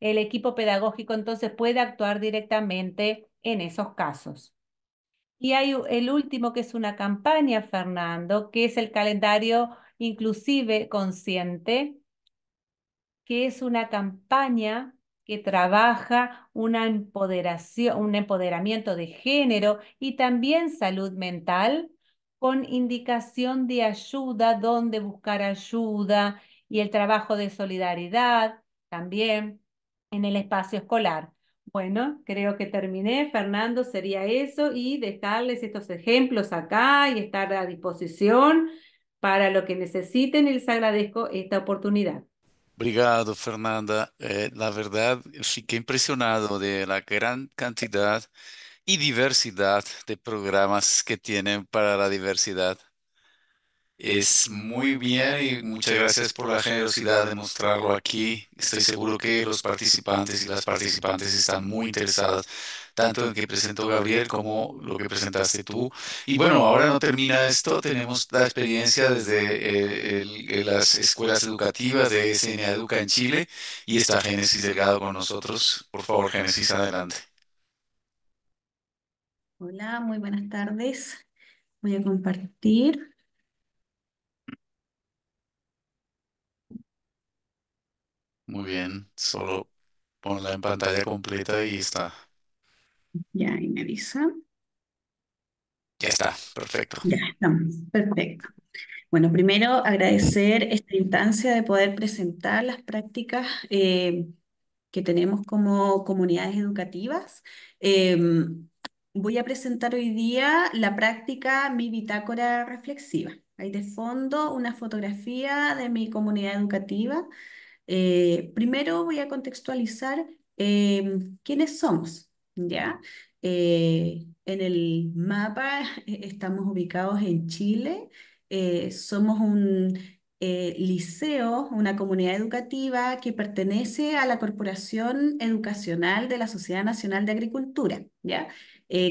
El equipo pedagógico entonces puede actuar directamente en esos casos. Y hay el último que es una campaña, Fernando, que es el calendario inclusive consciente, que es una campaña que trabaja una un empoderamiento de género y también salud mental con indicación de ayuda, dónde buscar ayuda y el trabajo de solidaridad también en el espacio escolar. Bueno, creo que terminé, Fernando, sería eso y dejarles estos ejemplos acá y estar a disposición. Para lo que necesiten, les agradezco esta oportunidad. Obrigado, Fernanda. Eh, la verdad, que impresionado de la gran cantidad y diversidad de programas que tienen para la diversidad. Es muy bien y muchas gracias por la generosidad de mostrarlo aquí. Estoy seguro que los participantes y las participantes están muy interesadas tanto lo que presentó Gabriel como lo que presentaste tú. Y bueno, ahora no termina esto, tenemos la experiencia desde eh, las escuelas educativas de SNA Educa en Chile y está Génesis Delgado con nosotros. Por favor, Génesis, adelante. Hola, muy buenas tardes. Voy a compartir. Muy bien, solo ponla en pantalla completa y está. Ya, ahí me avisa. Ya está, perfecto. Ya perfecto. Bueno, primero agradecer esta instancia de poder presentar las prácticas eh, que tenemos como comunidades educativas. Em, voy a presentar hoy día la práctica Mi Bitácora Reflexiva. Hay de fondo una fotografía de mi comunidad educativa. Eh, primero voy a contextualizar em, quiénes somos, ¿ya? Eh, en el mapa e-, estamos ubicados en Chile, eh, somos un eh, liceo, una comunidad educativa que pertenece a la Corporación Educacional de la Sociedad Nacional de Agricultura, ¿ya?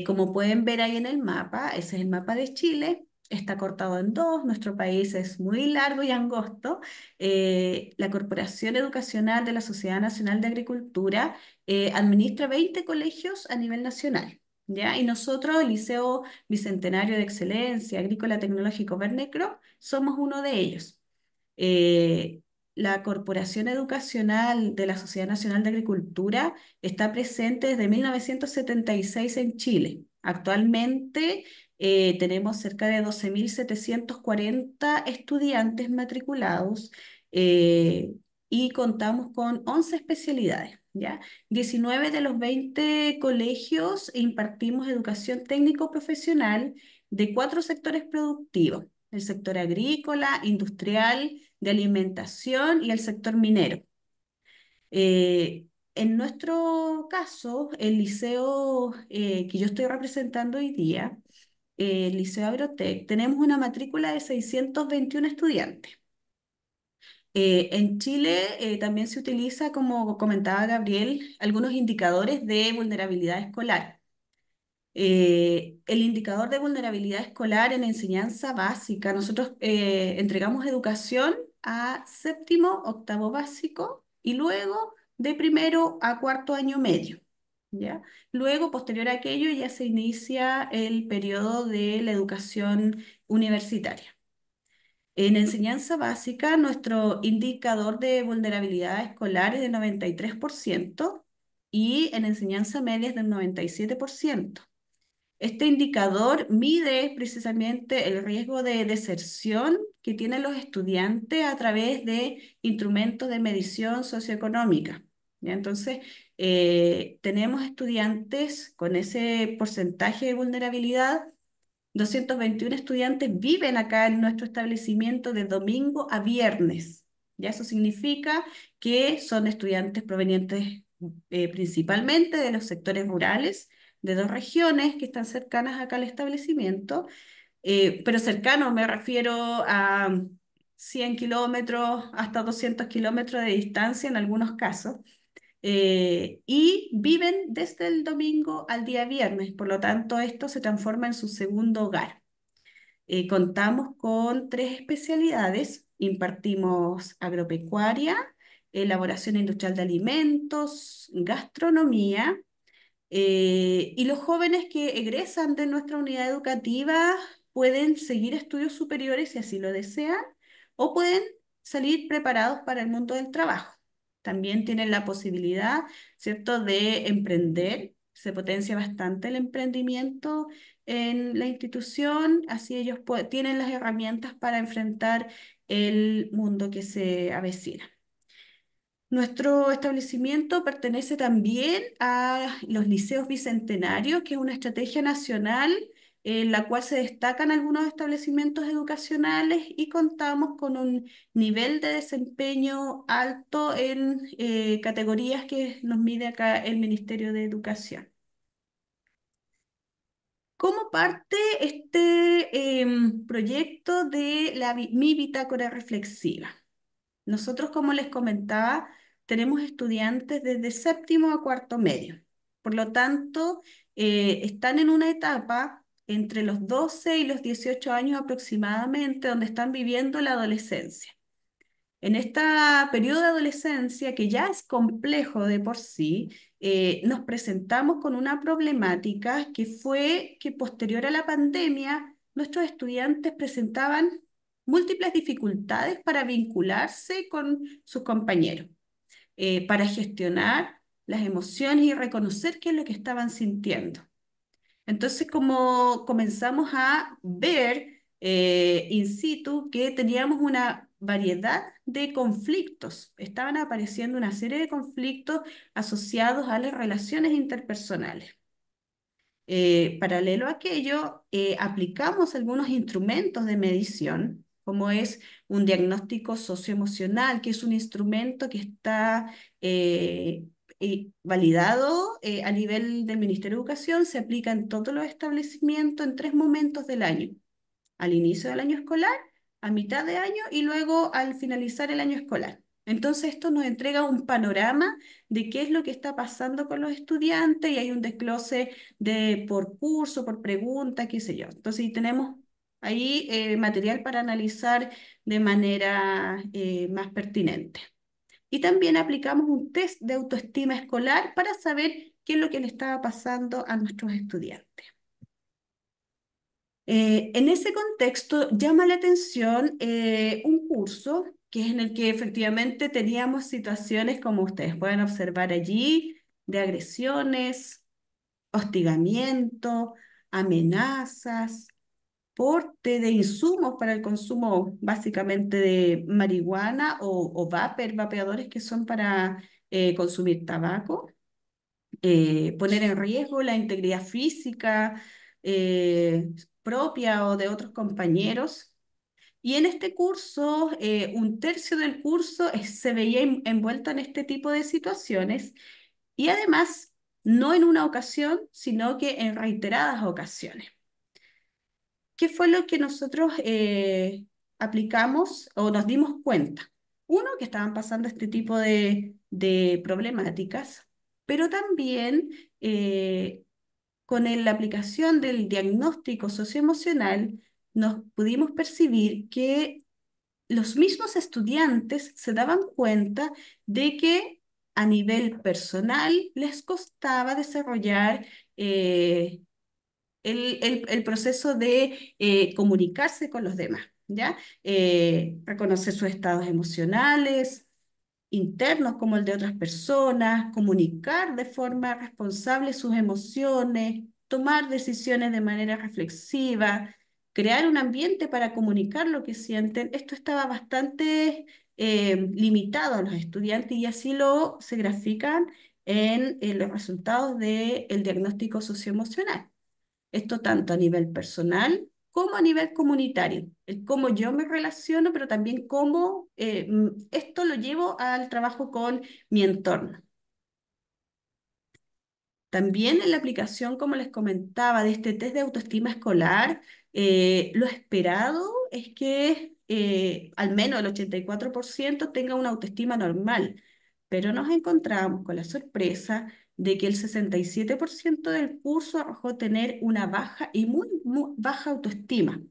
como pueden ver ahí en el mapa, ese es el mapa de Chile, está cortado en dos, nuestro país es muy largo y angosto. Eh, la Corporación Educacional de la Sociedad Nacional de Agricultura eh, administra 20 colegios a nivel nacional. ¿ya? Y nosotros, el Liceo Bicentenario de Excelencia Agrícola Tecnológico Vernecro, somos uno de ellos. Eh, la Corporación Educacional de la Sociedad Nacional de Agricultura está presente desde 1976 en Chile. Actualmente eh, tenemos cerca de 12.740 estudiantes matriculados eh, y contamos con 11 especialidades. ¿ya? 19 de los 20 colegios impartimos educación técnico-profesional de cuatro sectores productivos, el sector agrícola, industrial, de alimentación y el sector minero. Eh, en nuestro caso, el liceo eh, que yo estoy representando hoy día, eh, el Liceo Agrotec, tenemos una matrícula de 621 estudiantes. Eh, en Chile también se utiliza, como comentaba Gabriel, algunos indicadores de vulnerabilidad escolar. el indicador de vulnerabilidad escolar en enseñanza básica, nosotros entregamos educación a séptimo, octavo básico y luego de primero a cuarto año medio. ¿ya? Luego, posterior a aquello, ya se inicia el periodo de la educación universitaria. En enseñanza básica, nuestro indicador de vulnerabilidad escolar es del 93% y en enseñanza media es del 97%. Este indicador mide precisamente el riesgo de deserción que tienen los estudiantes a través de instrumentos de medición socioeconómica. Entonces, eh, tenemos estudiantes con ese porcentaje de vulnerabilidad. 221 estudiantes viven acá en nuestro establecimiento de domingo a viernes. Ya eso significa que son estudiantes provenientes eh, principalmente de los sectores rurales, de dos regiones que están cercanas acá al establecimiento, eh, pero cercano me refiero a 100 um, kilómetros hasta 200 kilómetros de distancia en algunos casos. Eh, y viven desde el domingo al día viernes, por lo tanto esto se transforma en su segundo hogar. Eh, contamos con tres especialidades, impartimos agropecuaria, elaboración industrial de alimentos, gastronomía, eh, y los jóvenes que egresan de nuestra unidad educativa pueden seguir estudios superiores si así lo desean, o pueden salir preparados para el mundo del trabajo también tienen la posibilidad, ¿cierto?, de emprender. Se potencia bastante el emprendimiento en la institución, así ellos tienen las herramientas para enfrentar el mundo que se avecina. Nuestro establecimiento pertenece también a los liceos bicentenarios, que es una estrategia nacional en la cual se destacan algunos establecimientos educacionales y contamos con un nivel de desempeño alto en eh, categorías que nos mide acá el Ministerio de Educación. Como parte este em, proyecto de la, mi bitácora reflexiva? Nosotros, como les comentaba, tenemos estudiantes desde séptimo a cuarto medio. Por lo tanto, eh, están en una etapa entre los 12 y los 18 años aproximadamente, donde están viviendo la adolescencia. En este periodo de adolescencia, que ya es complejo de por sí, eh, nos presentamos con una problemática que fue que posterior a la pandemia, nuestros estudiantes presentaban múltiples dificultades para vincularse con sus compañeros, eh, para gestionar las emociones y reconocer qué es lo que estaban sintiendo. Entonces, como comenzamos a ver eh, in situ que teníamos una variedad de conflictos, estaban apareciendo una serie de conflictos asociados a las relaciones interpersonales. Eh, paralelo a aquello, eh, aplicamos algunos instrumentos de medición, como es un diagnóstico socioemocional, que es un instrumento que está validado eh, a nivel del Ministerio de Educación, se aplica en todos los establecimientos en tres momentos del año. Al inicio del año escolar, a mitad de año y luego al finalizar el año escolar. Entonces esto nos entrega un panorama de qué es lo que está pasando con los estudiantes y hay un desglose de por curso, por pregunta, qué sé yo. Entonces tenemos ahí eh, material para analizar de manera eh, más pertinente. Y también aplicamos un test de autoestima escolar para saber qué es lo que le estaba pasando a nuestros estudiantes. Eh, en ese contexto llama la atención eh, un curso que es en el que efectivamente teníamos situaciones como ustedes pueden observar allí, de agresiones, hostigamiento, amenazas, de insumos para el consumo básicamente de marihuana o, o vapor, vapeadores que son para eh, consumir tabaco, eh, poner en riesgo la integridad física eh, propia o de otros compañeros. Y en este curso, un tercio del curso se veía envuelto en este tipo de situaciones y además no en una ocasión, sino que en reiteradas ocasiones. ¿qué fue lo que nosotros eh, aplicamos o nos dimos cuenta? Uno, que estaban pasando este tipo de, problemáticas, pero también eh, con la aplicación del diagnóstico socioemocional nos pudimos percibir que los mismos estudiantes se daban cuenta de que a nivel personal les costaba desarrollar eh, el, proceso de eh, comunicarse con los demás, ¿ya? Eh, reconocer sus estados emocionales, internos como el de otras personas, comunicar de forma responsable sus emociones, tomar decisiones de manera reflexiva, crear un ambiente para comunicar lo que sienten. Esto estaba bastante eh, limitado a los estudiantes y así lo se grafican en, los resultados del diagnóstico socioemocional. Esto tanto a nivel personal como a nivel comunitario, el cómo yo me relaciono, pero también cómo eh, esto lo llevo al trabajo con mi entorno. También en la aplicación, como les comentaba, de este test de autoestima escolar, eh, lo esperado es que eh, al menos el 84% tenga una autoestima normal, pero nos encontramos con la sorpresa de que el 67% del curso arrojó tener una baja y muy, baja autoestima.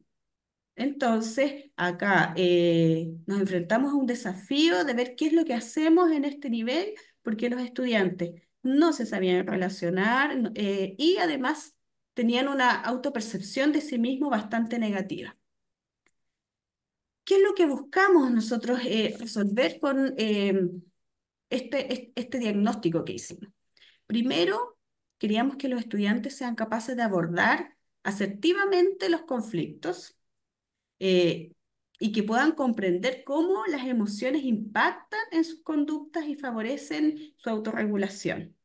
Entonces, acá eh, nos enfrentamos a un desafío de ver qué es lo que hacemos en este nivel, porque los estudiantes no se sabían relacionar eh, y además tenían una autopercepción de sí mismo bastante negativa. ¿Qué es lo que buscamos nosotros eh, resolver con este, este diagnóstico que hicimos? Primero, queríamos que los estudiantes sean capaces de abordar asertivamente los conflictos eh, y que puedan comprender cómo las emociones impactan en sus conductas y favorecen su autorregulación.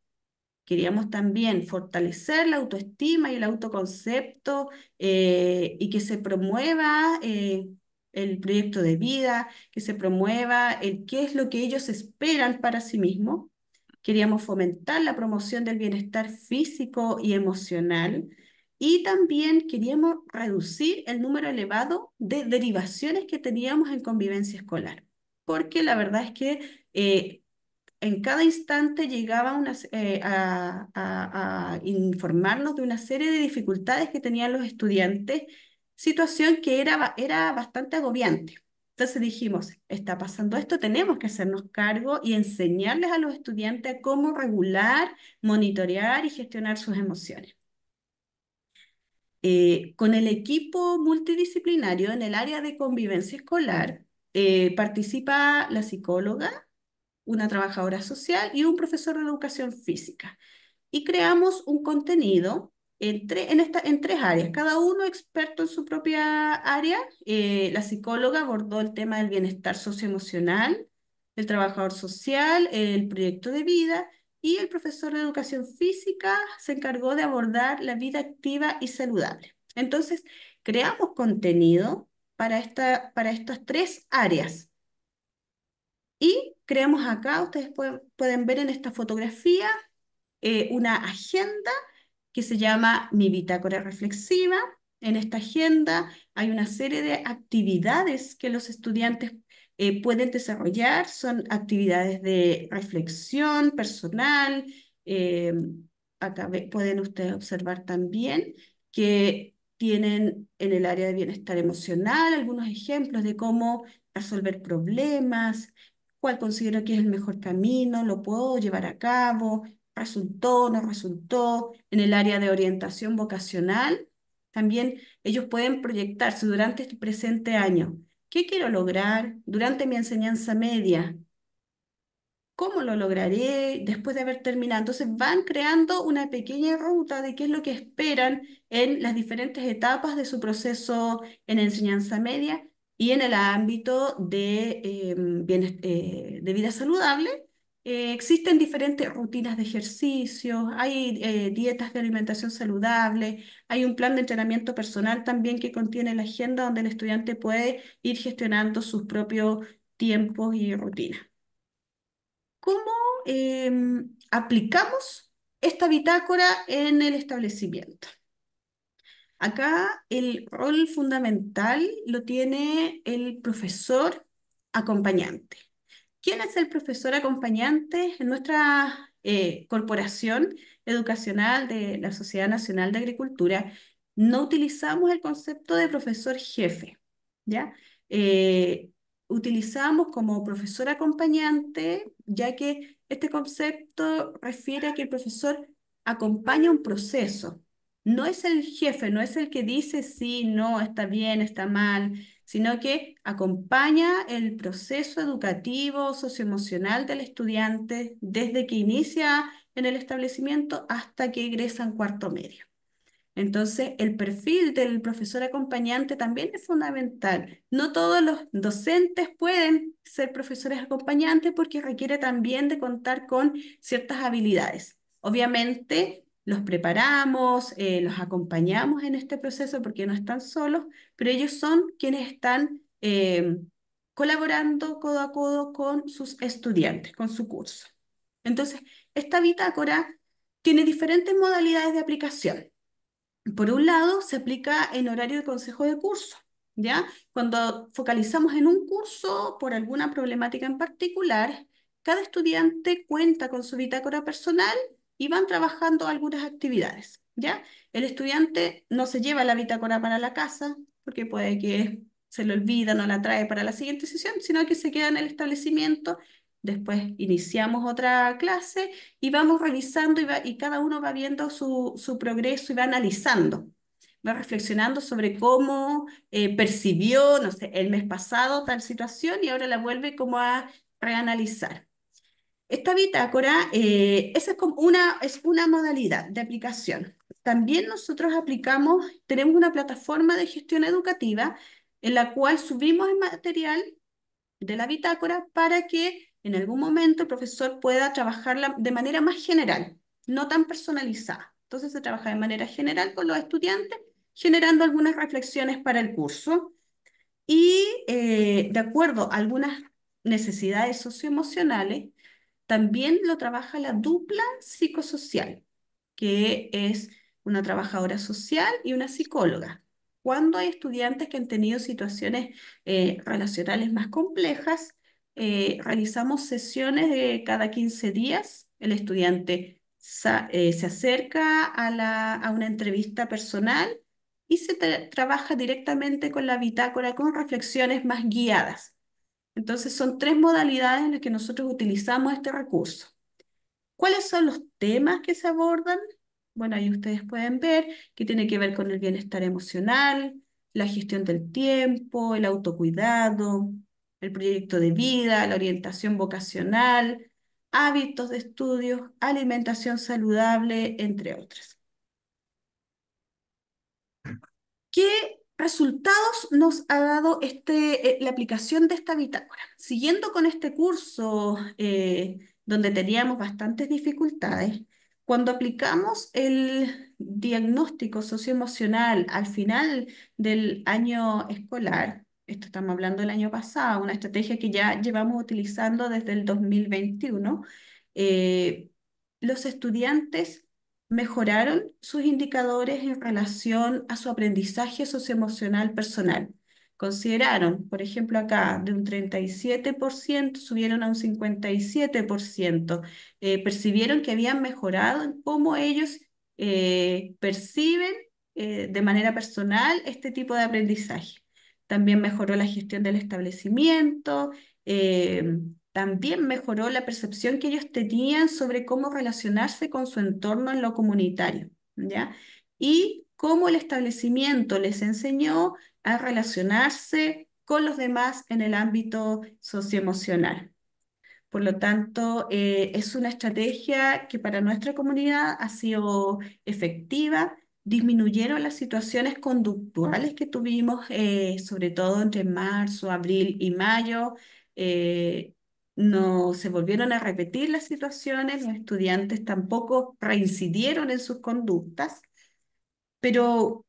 Queríamos también fortalecer la autoestima y el autoconcepto eh, y que se promueva eh, el proyecto de vida, que se promueva el qué es lo que ellos esperan para sí mismos. Queríamos fomentar la promoción del bienestar físico y emocional y también queríamos reducir el número elevado de derivaciones que teníamos en convivencia escolar, porque la verdad es que eh, en cada instante llegaba eh, a, a, informarnos de una serie de dificultades que tenían los estudiantes, situación que era, era bastante agobiante. Entonces dijimos, está pasando esto, tenemos que hacernos cargo y enseñarles a los estudiantes cómo regular, monitorear y gestionar sus emociones. Eh, con el equipo multidisciplinario en el área de convivencia escolar eh, participa la psicóloga, una trabajadora social y un profesor de educación física. Y creamos un contenido en, en, tres áreas, cada uno experto en su propia área. Eh, la psicóloga abordó el tema del bienestar socioemocional, el trabajador social, el proyecto de vida y el profesor de educación física se encargó de abordar la vida activa y saludable. Entonces, creamos contenido para, esta, para estas tres áreas. Y creamos acá, ustedes pueden, ver en esta fotografía, eh, una agenda que se llama Mi Bitácora Reflexiva. En esta agenda hay una serie de actividades que los estudiantes eh, pueden desarrollar. Son actividades de reflexión personal. Eh, acá pueden ustedes observar también que tienen en el área de bienestar emocional algunos ejemplos de cómo resolver problemas, cuál considero que es el mejor camino, lo puedo llevar a cabo, resultó, no resultó, en el área de orientación vocacional, también ellos pueden proyectarse durante este presente año. ¿Qué quiero lograr durante mi enseñanza media? ¿Cómo lo lograré después de haber terminado? Entonces van creando una pequeña ruta de qué es lo que esperan en las diferentes etapas de su proceso en enseñanza media y en el ámbito de, eh, eh, de vida saludable eh, existen diferentes rutinas de ejercicio, hay eh, dietas de alimentación saludable, hay un plan de entrenamiento personal también que contiene la agenda donde el estudiante puede ir gestionando sus propios tiempos y rutinas. ¿Cómo em, aplicamos esta bitácora en el establecimiento? Acá el rol fundamental lo tiene el profesor acompañante. ¿Quién es el profesor acompañante en nuestra eh, corporación educacional de la Sociedad Nacional de Agricultura? No utilizamos el concepto de profesor jefe, ¿ya? Eh, utilizamos como profesor acompañante, ya que este concepto refiere a que el profesor acompaña un proceso. No es el jefe, no es el que dice sí, no, está bien, está mal, sino que acompaña el proceso educativo, socioemocional del estudiante desde que inicia en el establecimiento hasta que egresa en cuarto medio. Entonces, el perfil del profesor acompañante también es fundamental. No todos los docentes pueden ser profesores acompañantes porque requiere también de contar con ciertas habilidades. Obviamente, los preparamos, eh, los acompañamos en este proceso porque no están solos, pero ellos son quienes están eh, colaborando codo a codo con sus estudiantes, con su curso. Entonces, esta bitácora tiene diferentes modalidades de aplicación. Por un lado, se aplica en horario de consejo de curso, ¿ya? Cuando focalizamos en un curso por alguna problemática en particular, cada estudiante cuenta con su bitácora personal y van trabajando algunas actividades. ¿ya? El estudiante no se lleva la bitácora para la casa, porque puede que se lo olvida, no la trae para la siguiente sesión, sino que se queda en el establecimiento. Después iniciamos otra clase y vamos revisando y, cada uno va viendo su, progreso y va analizando va reflexionando sobre cómo eh, percibió, el mes pasado tal situación y ahora la vuelve como a reanalizar. Esta bitácora, eh, es una modalidad de aplicación. También nosotros aplicamos, tenemos una plataforma de gestión educativa en la cual subimos el material de la bitácora para que en algún momento el profesor pueda trabajarla de manera más general, no tan personalizada. Entonces se trabaja de manera general con los estudiantes, generando algunas reflexiones para el curso y eh, de acuerdo a algunas necesidades socioemocionales, también lo trabaja la dupla psicosocial, que es una trabajadora social y una psicóloga. Cuando hay estudiantes que han tenido situaciones eh, relacionales más complejas, eh, realizamos sesiones de cada 15 días. El estudiante eh, se acerca a, una entrevista personal y se trabaja directamente con la bitácora con reflexiones más guiadas. Entonces son tres modalidades en las que nosotros utilizamos este recurso. ¿Cuáles son los temas que se abordan? Bueno, ahí ustedes pueden ver que tiene que ver con el bienestar emocional, la gestión del tiempo, el autocuidado, el proyecto de vida, la orientación vocacional, hábitos de estudio, alimentación saludable, entre otras. ¿Qué resultados nos ha dado este, eh, la aplicación de esta bitácora? Siguiendo con este curso eh, donde teníamos bastantes dificultades, cuando aplicamos el diagnóstico socioemocional al final del año escolar, esto estamos hablando del año pasado, una estrategia que ya llevamos utilizando desde el 2021, eh, los estudiantes mejoraron sus indicadores en relación a su aprendizaje socioemocional personal. Consideraron, por ejemplo, acá de un 37% subieron a un 57%. Eh, percibieron que habían mejorado en cómo ellos eh, perciben eh, de manera personal este tipo de aprendizaje. También mejoró la gestión del establecimiento, también mejoró la percepción que ellos tenían sobre cómo relacionarse con su entorno en lo comunitario, ¿ya? Y cómo el establecimiento les enseñó a relacionarse con los demás en el ámbito socioemocional. Por lo tanto, eh, es una estrategia que para nuestra comunidad ha sido efectiva. Disminuyeron las situaciones conductuales que tuvimos, eh, sobre todo entre marzo, abril y mayo. Eh, no se volvieron a repetir las situaciones, los estudiantes tampoco reincidieron en sus conductas, pero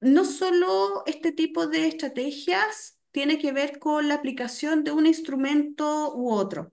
no solo este tipo de estrategias tiene que ver con la aplicación de un instrumento u otro.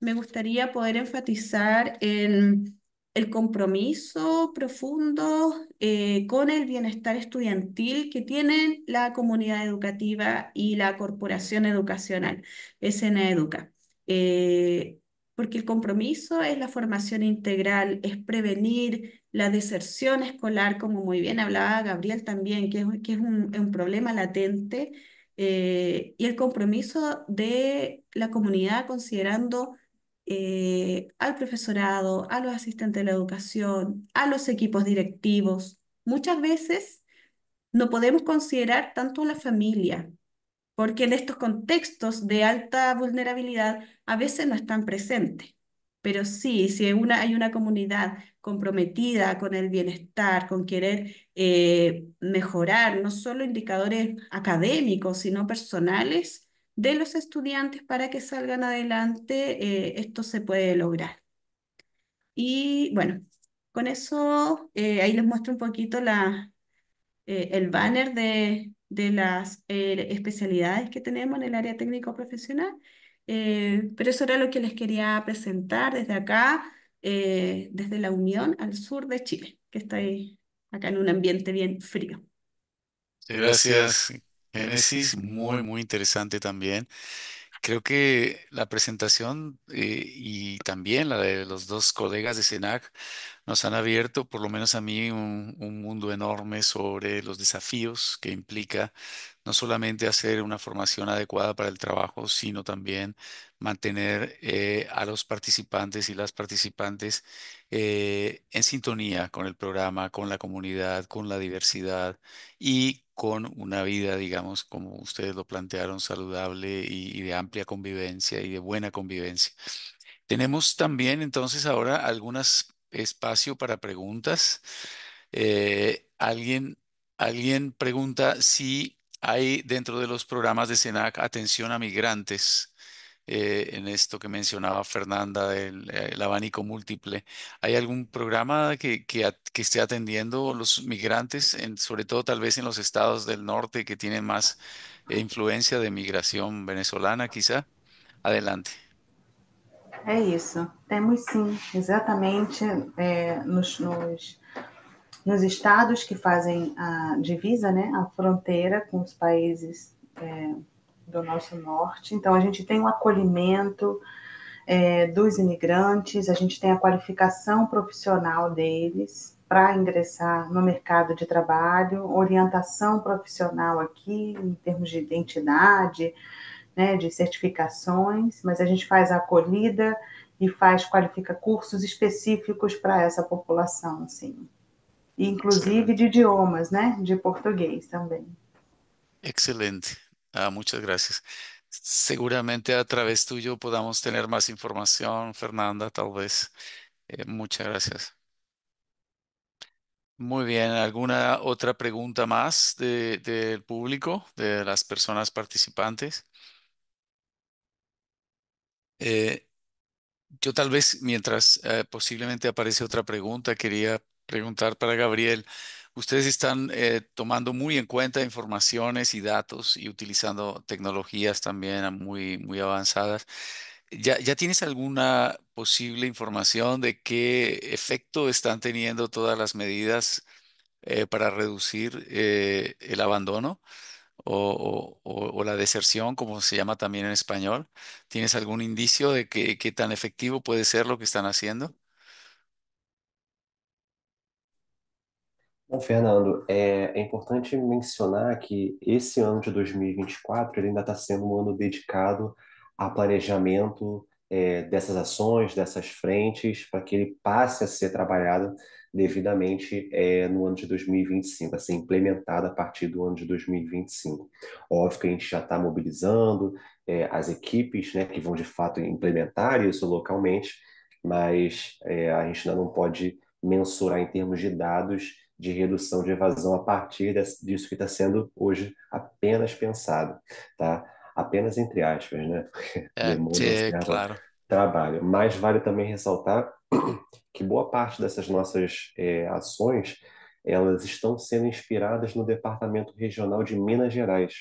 Me gustaría poder enfatizar en el compromiso profundo eh, con el bienestar estudiantil que tienen la comunidad educativa y la corporación educacional, SNEduca. Educa. Eh, porque el compromiso es la formación integral, es prevenir la deserción escolar, como muy bien hablaba Gabriel también, que es, un, problema latente, eh, y el compromiso de la comunidad considerando eh, al profesorado, a los asistentes de la educación, a los equipos directivos. Muchas veces no podemos considerar tanto a la familia porque en estos contextos de alta vulnerabilidad a veces no están presentes. Pero sí, si hay una comunidad comprometida con el bienestar, con querer eh, mejorar no solo indicadores académicos, sino personales de los estudiantes para que salgan adelante, eh, esto se puede lograr. Y bueno, con eso eh, ahí les muestro un poquito la, el banner de, de las eh, especialidades que tenemos en el área técnico profesional. Eh, pero eso era lo que les quería presentar desde acá, eh, desde la Unión al sur de Chile, que estoy acá en un ambiente bien frío. Gracias, Génesis. Muy, muy interesante también. Creo que la presentación eh, y también la de los dos colegas de SENAC nos han abierto, por lo menos a mí, un, mundo enorme sobre los desafíos que implica no solamente hacer una formación adecuada para el trabajo, sino también mantener eh, a los participantes y las participantes eh, en sintonía con el programa, con la comunidad, con la diversidad y con una vida, digamos, como ustedes lo plantearon, saludable y, de amplia convivencia y de buena convivencia. Tenemos también entonces ahora algunas espacio para preguntas. Eh, alguien, alguien pregunta si hay dentro de los programas de SENAC atención a migrantes eh, en esto que mencionaba Fernanda del eh, el abanico múltiple. ¿Hay algún programa que, que, que esté atendiendo los migrantes, sobre todo tal vez en los estados del norte que tienen más eh, influencia de migración venezolana quizá? Adelante. É isso, temos sim, exatamente nos, estados que fazem a divisa, né, a fronteira com os países do nosso norte. Então, a gente tem o um acolhimento é, dos imigrantes, a gente tem a qualificação profissional deles para ingressar no mercado de trabalho, orientação profissional aqui, em termos de identidade, né, de certificações, mas a gente faz a acolhida e faz qualifica cursos específicos para essa população, sim. Inclusive de idiomas, né? De português também. Excelente. Ah, muchas gracias. Seguramente a través tuyo podamos tener más información, Fernanda, tal vez. Eh, muchas gracias. Muy bien, ¿alguna otra pregunta más del público, de las personas participantes? Eh, yo tal vez, mientras eh, posiblemente aparece otra pregunta, quería preguntar para Gabriel ustedes están eh, tomando muy en cuenta informaciones y datos y utilizando tecnologías también muy, muy avanzadas. ¿Ya, tienes alguna posible información de qué efecto están teniendo todas las medidas eh, para reducir eh, el abandono o, o, la deserción, como se llama también en español? ¿Tienes algún indicio de qué tan efectivo puede ser lo que están haciendo? Bom, Fernando, é, é importante mencionar que esse ano de 2024 ele ainda está sendo um ano dedicado a planejamento é, dessas ações, dessas frentes, para que ele passe a ser trabalhado devidamente é, no ano de 2025, a ser implementado a partir do ano de 2025. Óbvio que a gente já está mobilizando é, as equipes né, que vão de fato implementar isso localmente, mas é, a gente ainda não pode mensurar em termos de dados de redução de evasão a partir disso que está sendo hoje apenas pensado, tá? Apenas entre aspas, né? Porque é, é claro trabalho. Mas vale também ressaltar que boa parte dessas nossas é, ações elas estão sendo inspiradas no Departamento Regional de Minas Gerais,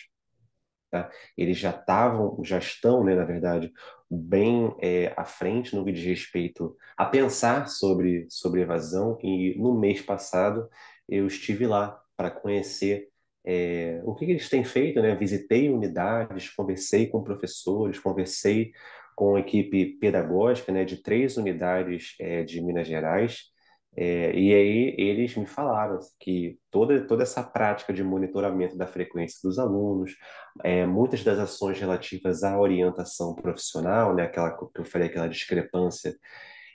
Tá? Eles já estavam, já estão, né, na verdade, bem é, à frente no que diz respeito a pensar sobre, sobre evasão, e no mês passado eu estive lá para conhecer é, o que, que, eles têm feito, né? Visitei unidades, conversei com professores, conversei com a equipe pedagógica né, de três unidades é, de Minas Gerais é, e aí eles me falaram que toda, toda essa prática de monitoramento da frequência dos alunos, é, muitas das ações relativas à orientação profissional, né, aquela que eu falei, aquela discrepância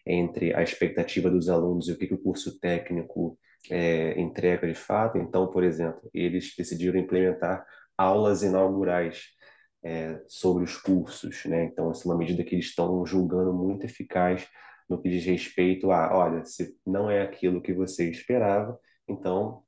entre a expectativa dos alunos e o que, que o curso técnico é, entrega de fato. Então, por exemplo, eles decidiram implementar aulas inaugurais é, sobre os cursos. Né? Então, essa é uma medida que eles estão julgando muito eficaz no que diz respeito a, olha, se não é aquilo que você esperava, então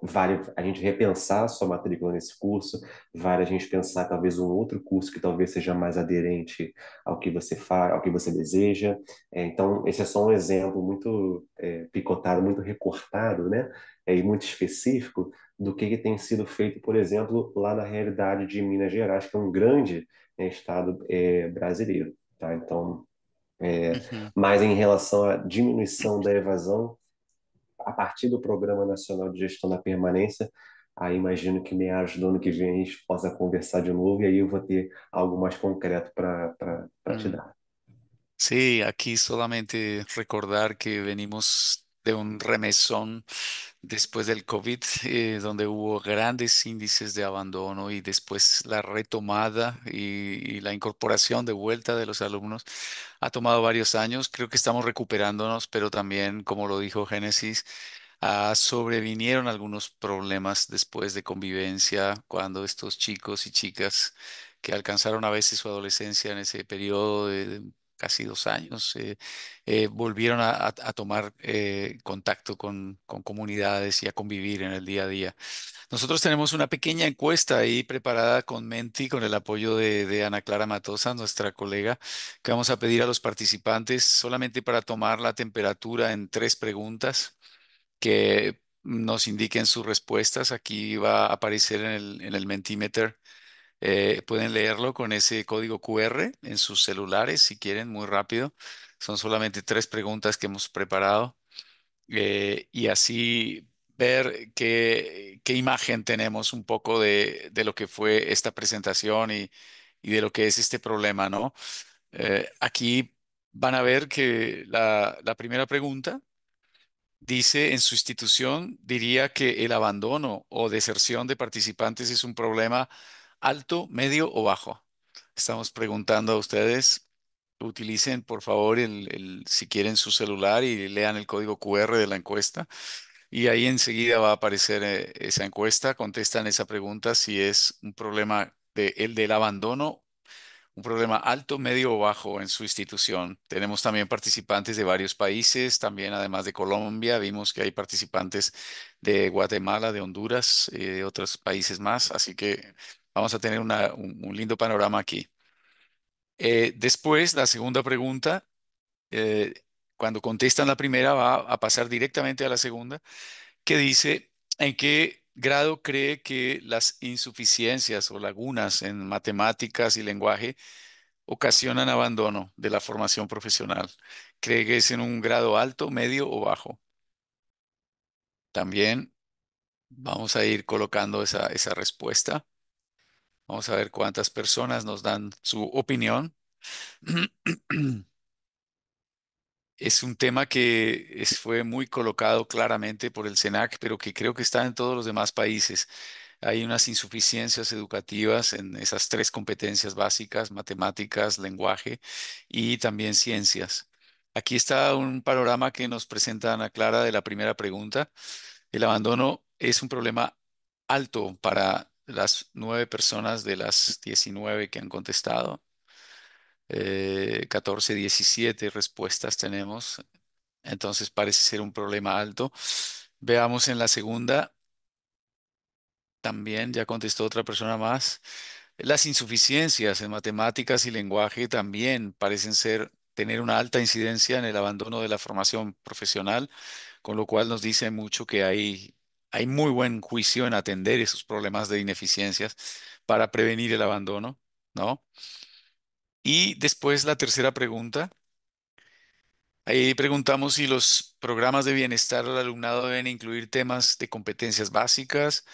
vale a gente repensar a sua matrícula nesse curso, vale a gente pensar talvez um outro curso que talvez seja mais aderente ao que você faz, ao que você deseja. É, então, esse é só um exemplo muito é, picotado, muito recortado, né? É, e muito específico do que, que, tem sido feito, por exemplo, lá na realidade de Minas Gerais, que é um grande né, estado é, brasileiro. Tá? Então, é, Mas em relação à diminuição da evasão, a partir do Programa Nacional de Gestão da Permanência, aí imagino que meados do ano que vem a gente possa conversar de novo e aí eu vou ter algo mais concreto para uhum. te hum. dar. Sí, aqui solamente recordar que venimos de um remessão. después del COVID, eh, donde hubo grandes índices de abandono y después la retomada y, la incorporación de vuelta de los alumnos, ha tomado varios años. Creo que estamos recuperándonos, pero también, como lo dijo Génesis, ah, sobrevinieron algunos problemas después de convivencia cuando estos chicos y chicas que alcanzaron a veces su adolescencia en ese periodo de casi dos años, eh, eh, volvieron a, tomar eh, contacto con, comunidades y a convivir en el día a día. Nosotros tenemos una pequeña encuesta ahí preparada con Menti, con el apoyo de, Ana Clara Matosa, nuestra colega, que vamos a pedir a los participantes solamente para tomar la temperatura en tres preguntas que nos indiquen sus respuestas. Aquí va a aparecer el, en el Mentimeter eh, pueden leerlo con ese código QR en sus celulares si quieren, muy rápido. Son solamente tres preguntas que hemos preparado eh, y así ver qué, imagen tenemos un poco de, lo que fue esta presentación y, de lo que es este problema, ¿no? Eh, aquí van a ver que la primera pregunta dice en su institución, diría que el abandono o deserción de participantes es un problema alto, medio o bajo. Estamos preguntando a ustedes, utilicen por favor el, si quieren su celular y lean el código QR de la encuesta y ahí enseguida va a aparecer eh, esa encuesta, contestan esa pregunta si es un problema de, el del abandono un problema alto, medio o bajo en su institución. Tenemos también participantes de varios países, también además de Colombia, vimos que hay participantes de Guatemala, de Honduras y eh, de otros países más, así que Vamos a tener un, lindo panorama aquí. Eh, después, la segunda pregunta, eh, cuando contestan la primera, va a pasar directamente a la segunda, que dice, ¿en qué grado cree que las insuficiencias o lagunas en matemáticas y lenguaje ocasionan abandono de la formación profesional? ¿Cree que es en un grado alto, medio o bajo? También vamos a ir colocando esa respuesta. Vamos a ver cuántas personas nos dan su opinión. Es un tema que fue muy colocado claramente por el CENAC, pero que creo que está en todos los demás países. Hay unas insuficiencias educativas en esas tres competencias básicas, matemáticas, lenguaje y también ciencias. Aquí está un panorama que nos presenta Ana Clara de la primera pregunta. El abandono es un problema alto para las nueve personas de las 19 que han contestado. 14, eh, 17 respuestas tenemos. Entonces parece ser un problema alto. Veamos en la segunda. También ya contestó otra persona más. Las insuficiencias en matemáticas y lenguaje también parecen ser tener una alta incidencia en el abandono de la formación profesional, con lo cual nos dice mucho que hay hay muy buen juicio en atender esos problemas de ineficiencias para prevenir el abandono, ¿no? Y después la tercera pregunta. Ahí preguntamos si los programas de bienestar al alumnado deben incluir temas de competencias básicas,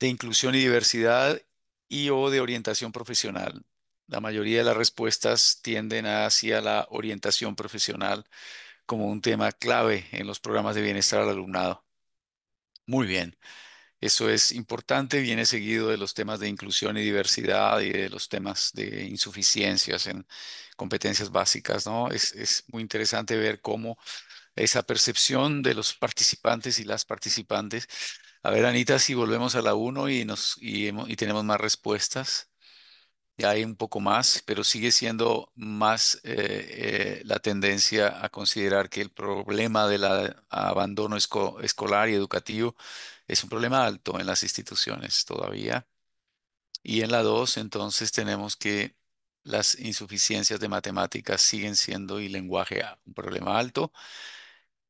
de inclusión y diversidad y o de orientación profesional. La mayoría de las respuestas tienden hacia la orientación profesional como un tema clave en los programas de bienestar al alumnado. Muy bien. Eso es importante, viene seguido de los temas de inclusión y diversidad y de los temas de insuficiencias en competencias básicas, ¿no? Es, muy interesante ver cómo esa percepción de los participantes y las participantes. A ver, Anita, si volvemos a la 1 y, y tenemos más respuestas hay un poco más, pero sigue siendo más eh, eh, la tendencia a considerar que el problema del abandono escolar y educativo es un problema alto en las instituciones todavía. Y en la dos, entonces tenemos que las insuficiencias de matemáticas siguen siendo y lenguaje un problema alto.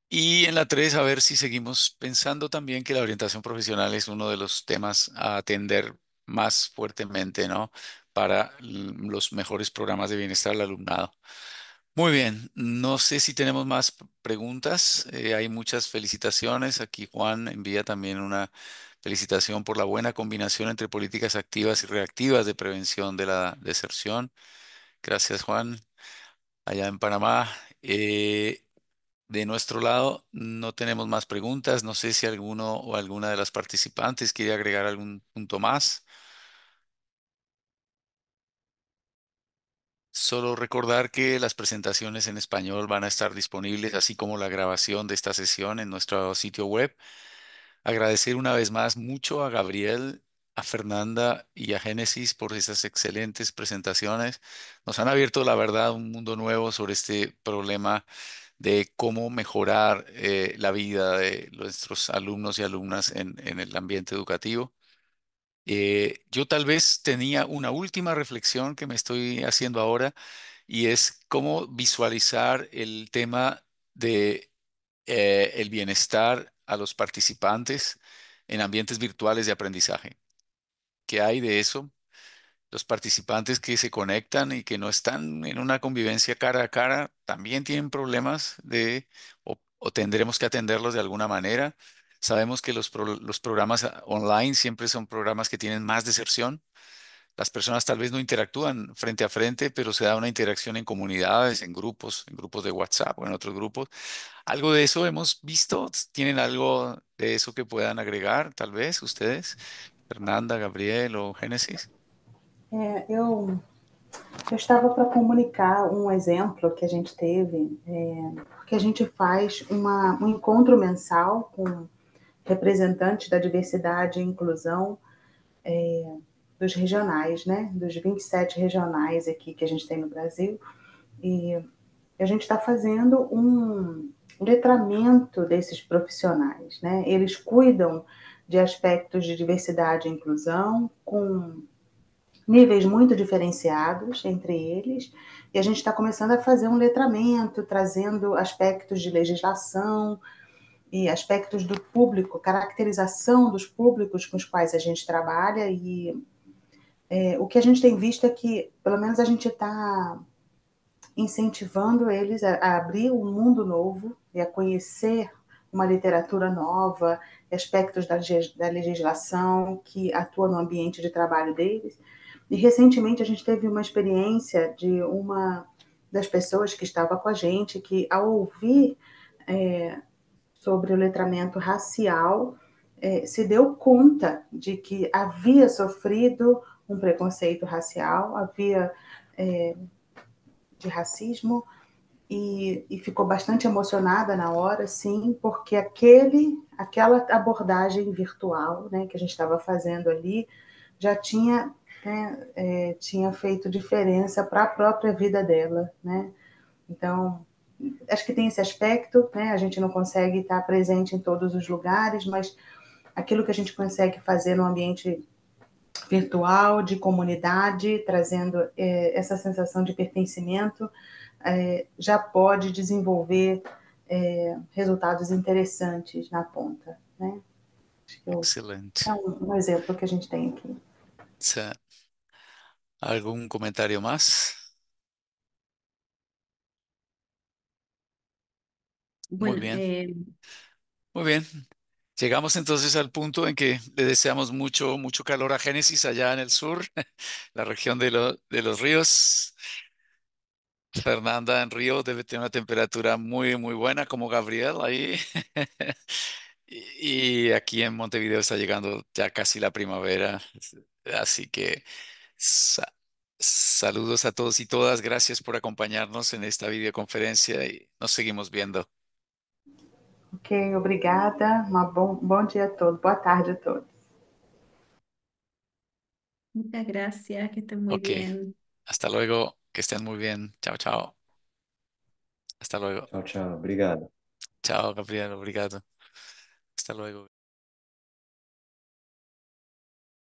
Y en la tres, a ver si seguimos pensando también que la orientación profesional es uno de los temas a atender más fuertemente, ¿no? para los mejores programas de bienestar al alumnado. Muy bien, no sé si tenemos más preguntas. Eh, hay muchas felicitaciones. Aquí Juan envía también una felicitación por la buena combinación entre políticas activas y reactivas de prevención de la deserción. Gracias, Juan. Allá en Panamá. Eh, de nuestro lado, no tenemos más preguntas. No sé si alguno o alguna de las participantes quiere agregar algún punto más. Solo recordar que las presentaciones en español van a estar disponibles, así como la grabación de esta sesión en nuestro sitio web. Agradecer una vez más mucho a Gabriel, a Fernanda y a Génesis por esas excelentes presentaciones. Nos han abierto, la verdad, un mundo nuevo sobre este problema de cómo mejorar eh, la vida de nuestros alumnos y alumnas en el ambiente educativo. Eh, yo tal vez tenía una última reflexión que me estoy haciendo ahora y es cómo visualizar el tema de eh, el bienestar a los participantes en ambientes virtuales de aprendizaje. ¿Qué hay de eso? Los participantes que se conectan y que no están en una convivencia cara a cara también tienen problemas de o, o tendremos que atenderlos de alguna manera. Sabemos que los, programas ah, online siempre son programas que tienen más deserción. Las personas tal vez no interactúan frente a frente, pero se da una interacción en comunidades, en grupos, en grupos de WhatsApp o en otros grupos. ¿Algo de eso hemos visto? ¿Tienen algo de eso que puedan agregar, tal vez, ustedes? Fernanda, Gabriel o Génesis? Yo estaba para comunicar un um ejemplo que a gente teve, que porque a gente faz un encuentro um encontro mensal com representante da diversidade e inclusão é, dos regionais, né? Dos 27 regionais aqui que a gente tem no Brasil. E a gente está fazendo um letramento desses profissionais, né? Eles cuidam de aspectos de diversidade e inclusão com níveis muito diferenciados entre eles, e a gente está começando a fazer um letramento, trazendo aspectos de legislação, e aspectos do público, caracterização dos públicos com os quais a gente trabalha e é, o que a gente tem visto é que, pelo menos a gente está incentivando eles a, a, abrir um mundo novo e a conhecer uma literatura nova, aspectos da, da legislação que atua no ambiente de trabalho deles. E recentemente a gente teve uma experiência de uma das pessoas que estava com a gente que, ao ouvir é, sobre o letramento racial é, se deu conta de que havia sofrido um preconceito racial, havia é, de racismo, e, e, ficou bastante emocionada na hora, sim, porque aquele, aquela abordagem virtual né, que a gente estava fazendo ali já tinha, né, é, tinha feito diferença para a própria vida dela, né? Então, acho que tem esse aspecto, né? A gente não consegue estar presente em todos os lugares, mas aquilo que a gente consegue fazer no ambiente virtual, de comunidade, trazendo é, essa sensação de pertencimento, é, já pode desenvolver é, resultados interessantes na ponta. Né? Excelente. É um, um exemplo que a gente tem aqui. Algum comentário mais? Muy bien, eh, muy bien. Llegamos entonces al punto en que le deseamos mucho, mucho calor a Génesis allá en el sur, la región de, de los ríos. Fernanda en Río debe tener una temperatura muy, muy buena, como Gabriel ahí. Y aquí en Montevideo está llegando ya casi la primavera. Así que saludos a todos y todas. Gracias por acompañarnos en esta videoconferencia y nos seguimos viendo. Ok, obrigada. Um bom, bom dia a todos. Boa tarde a todos. Muita gracias, que estén muy okay. bien. Hasta luego, que estén muy bien. Chao, chao. Hasta luego. Chao, chao. Obrigado. Chao, Gabriel. Obrigado. Hasta luego.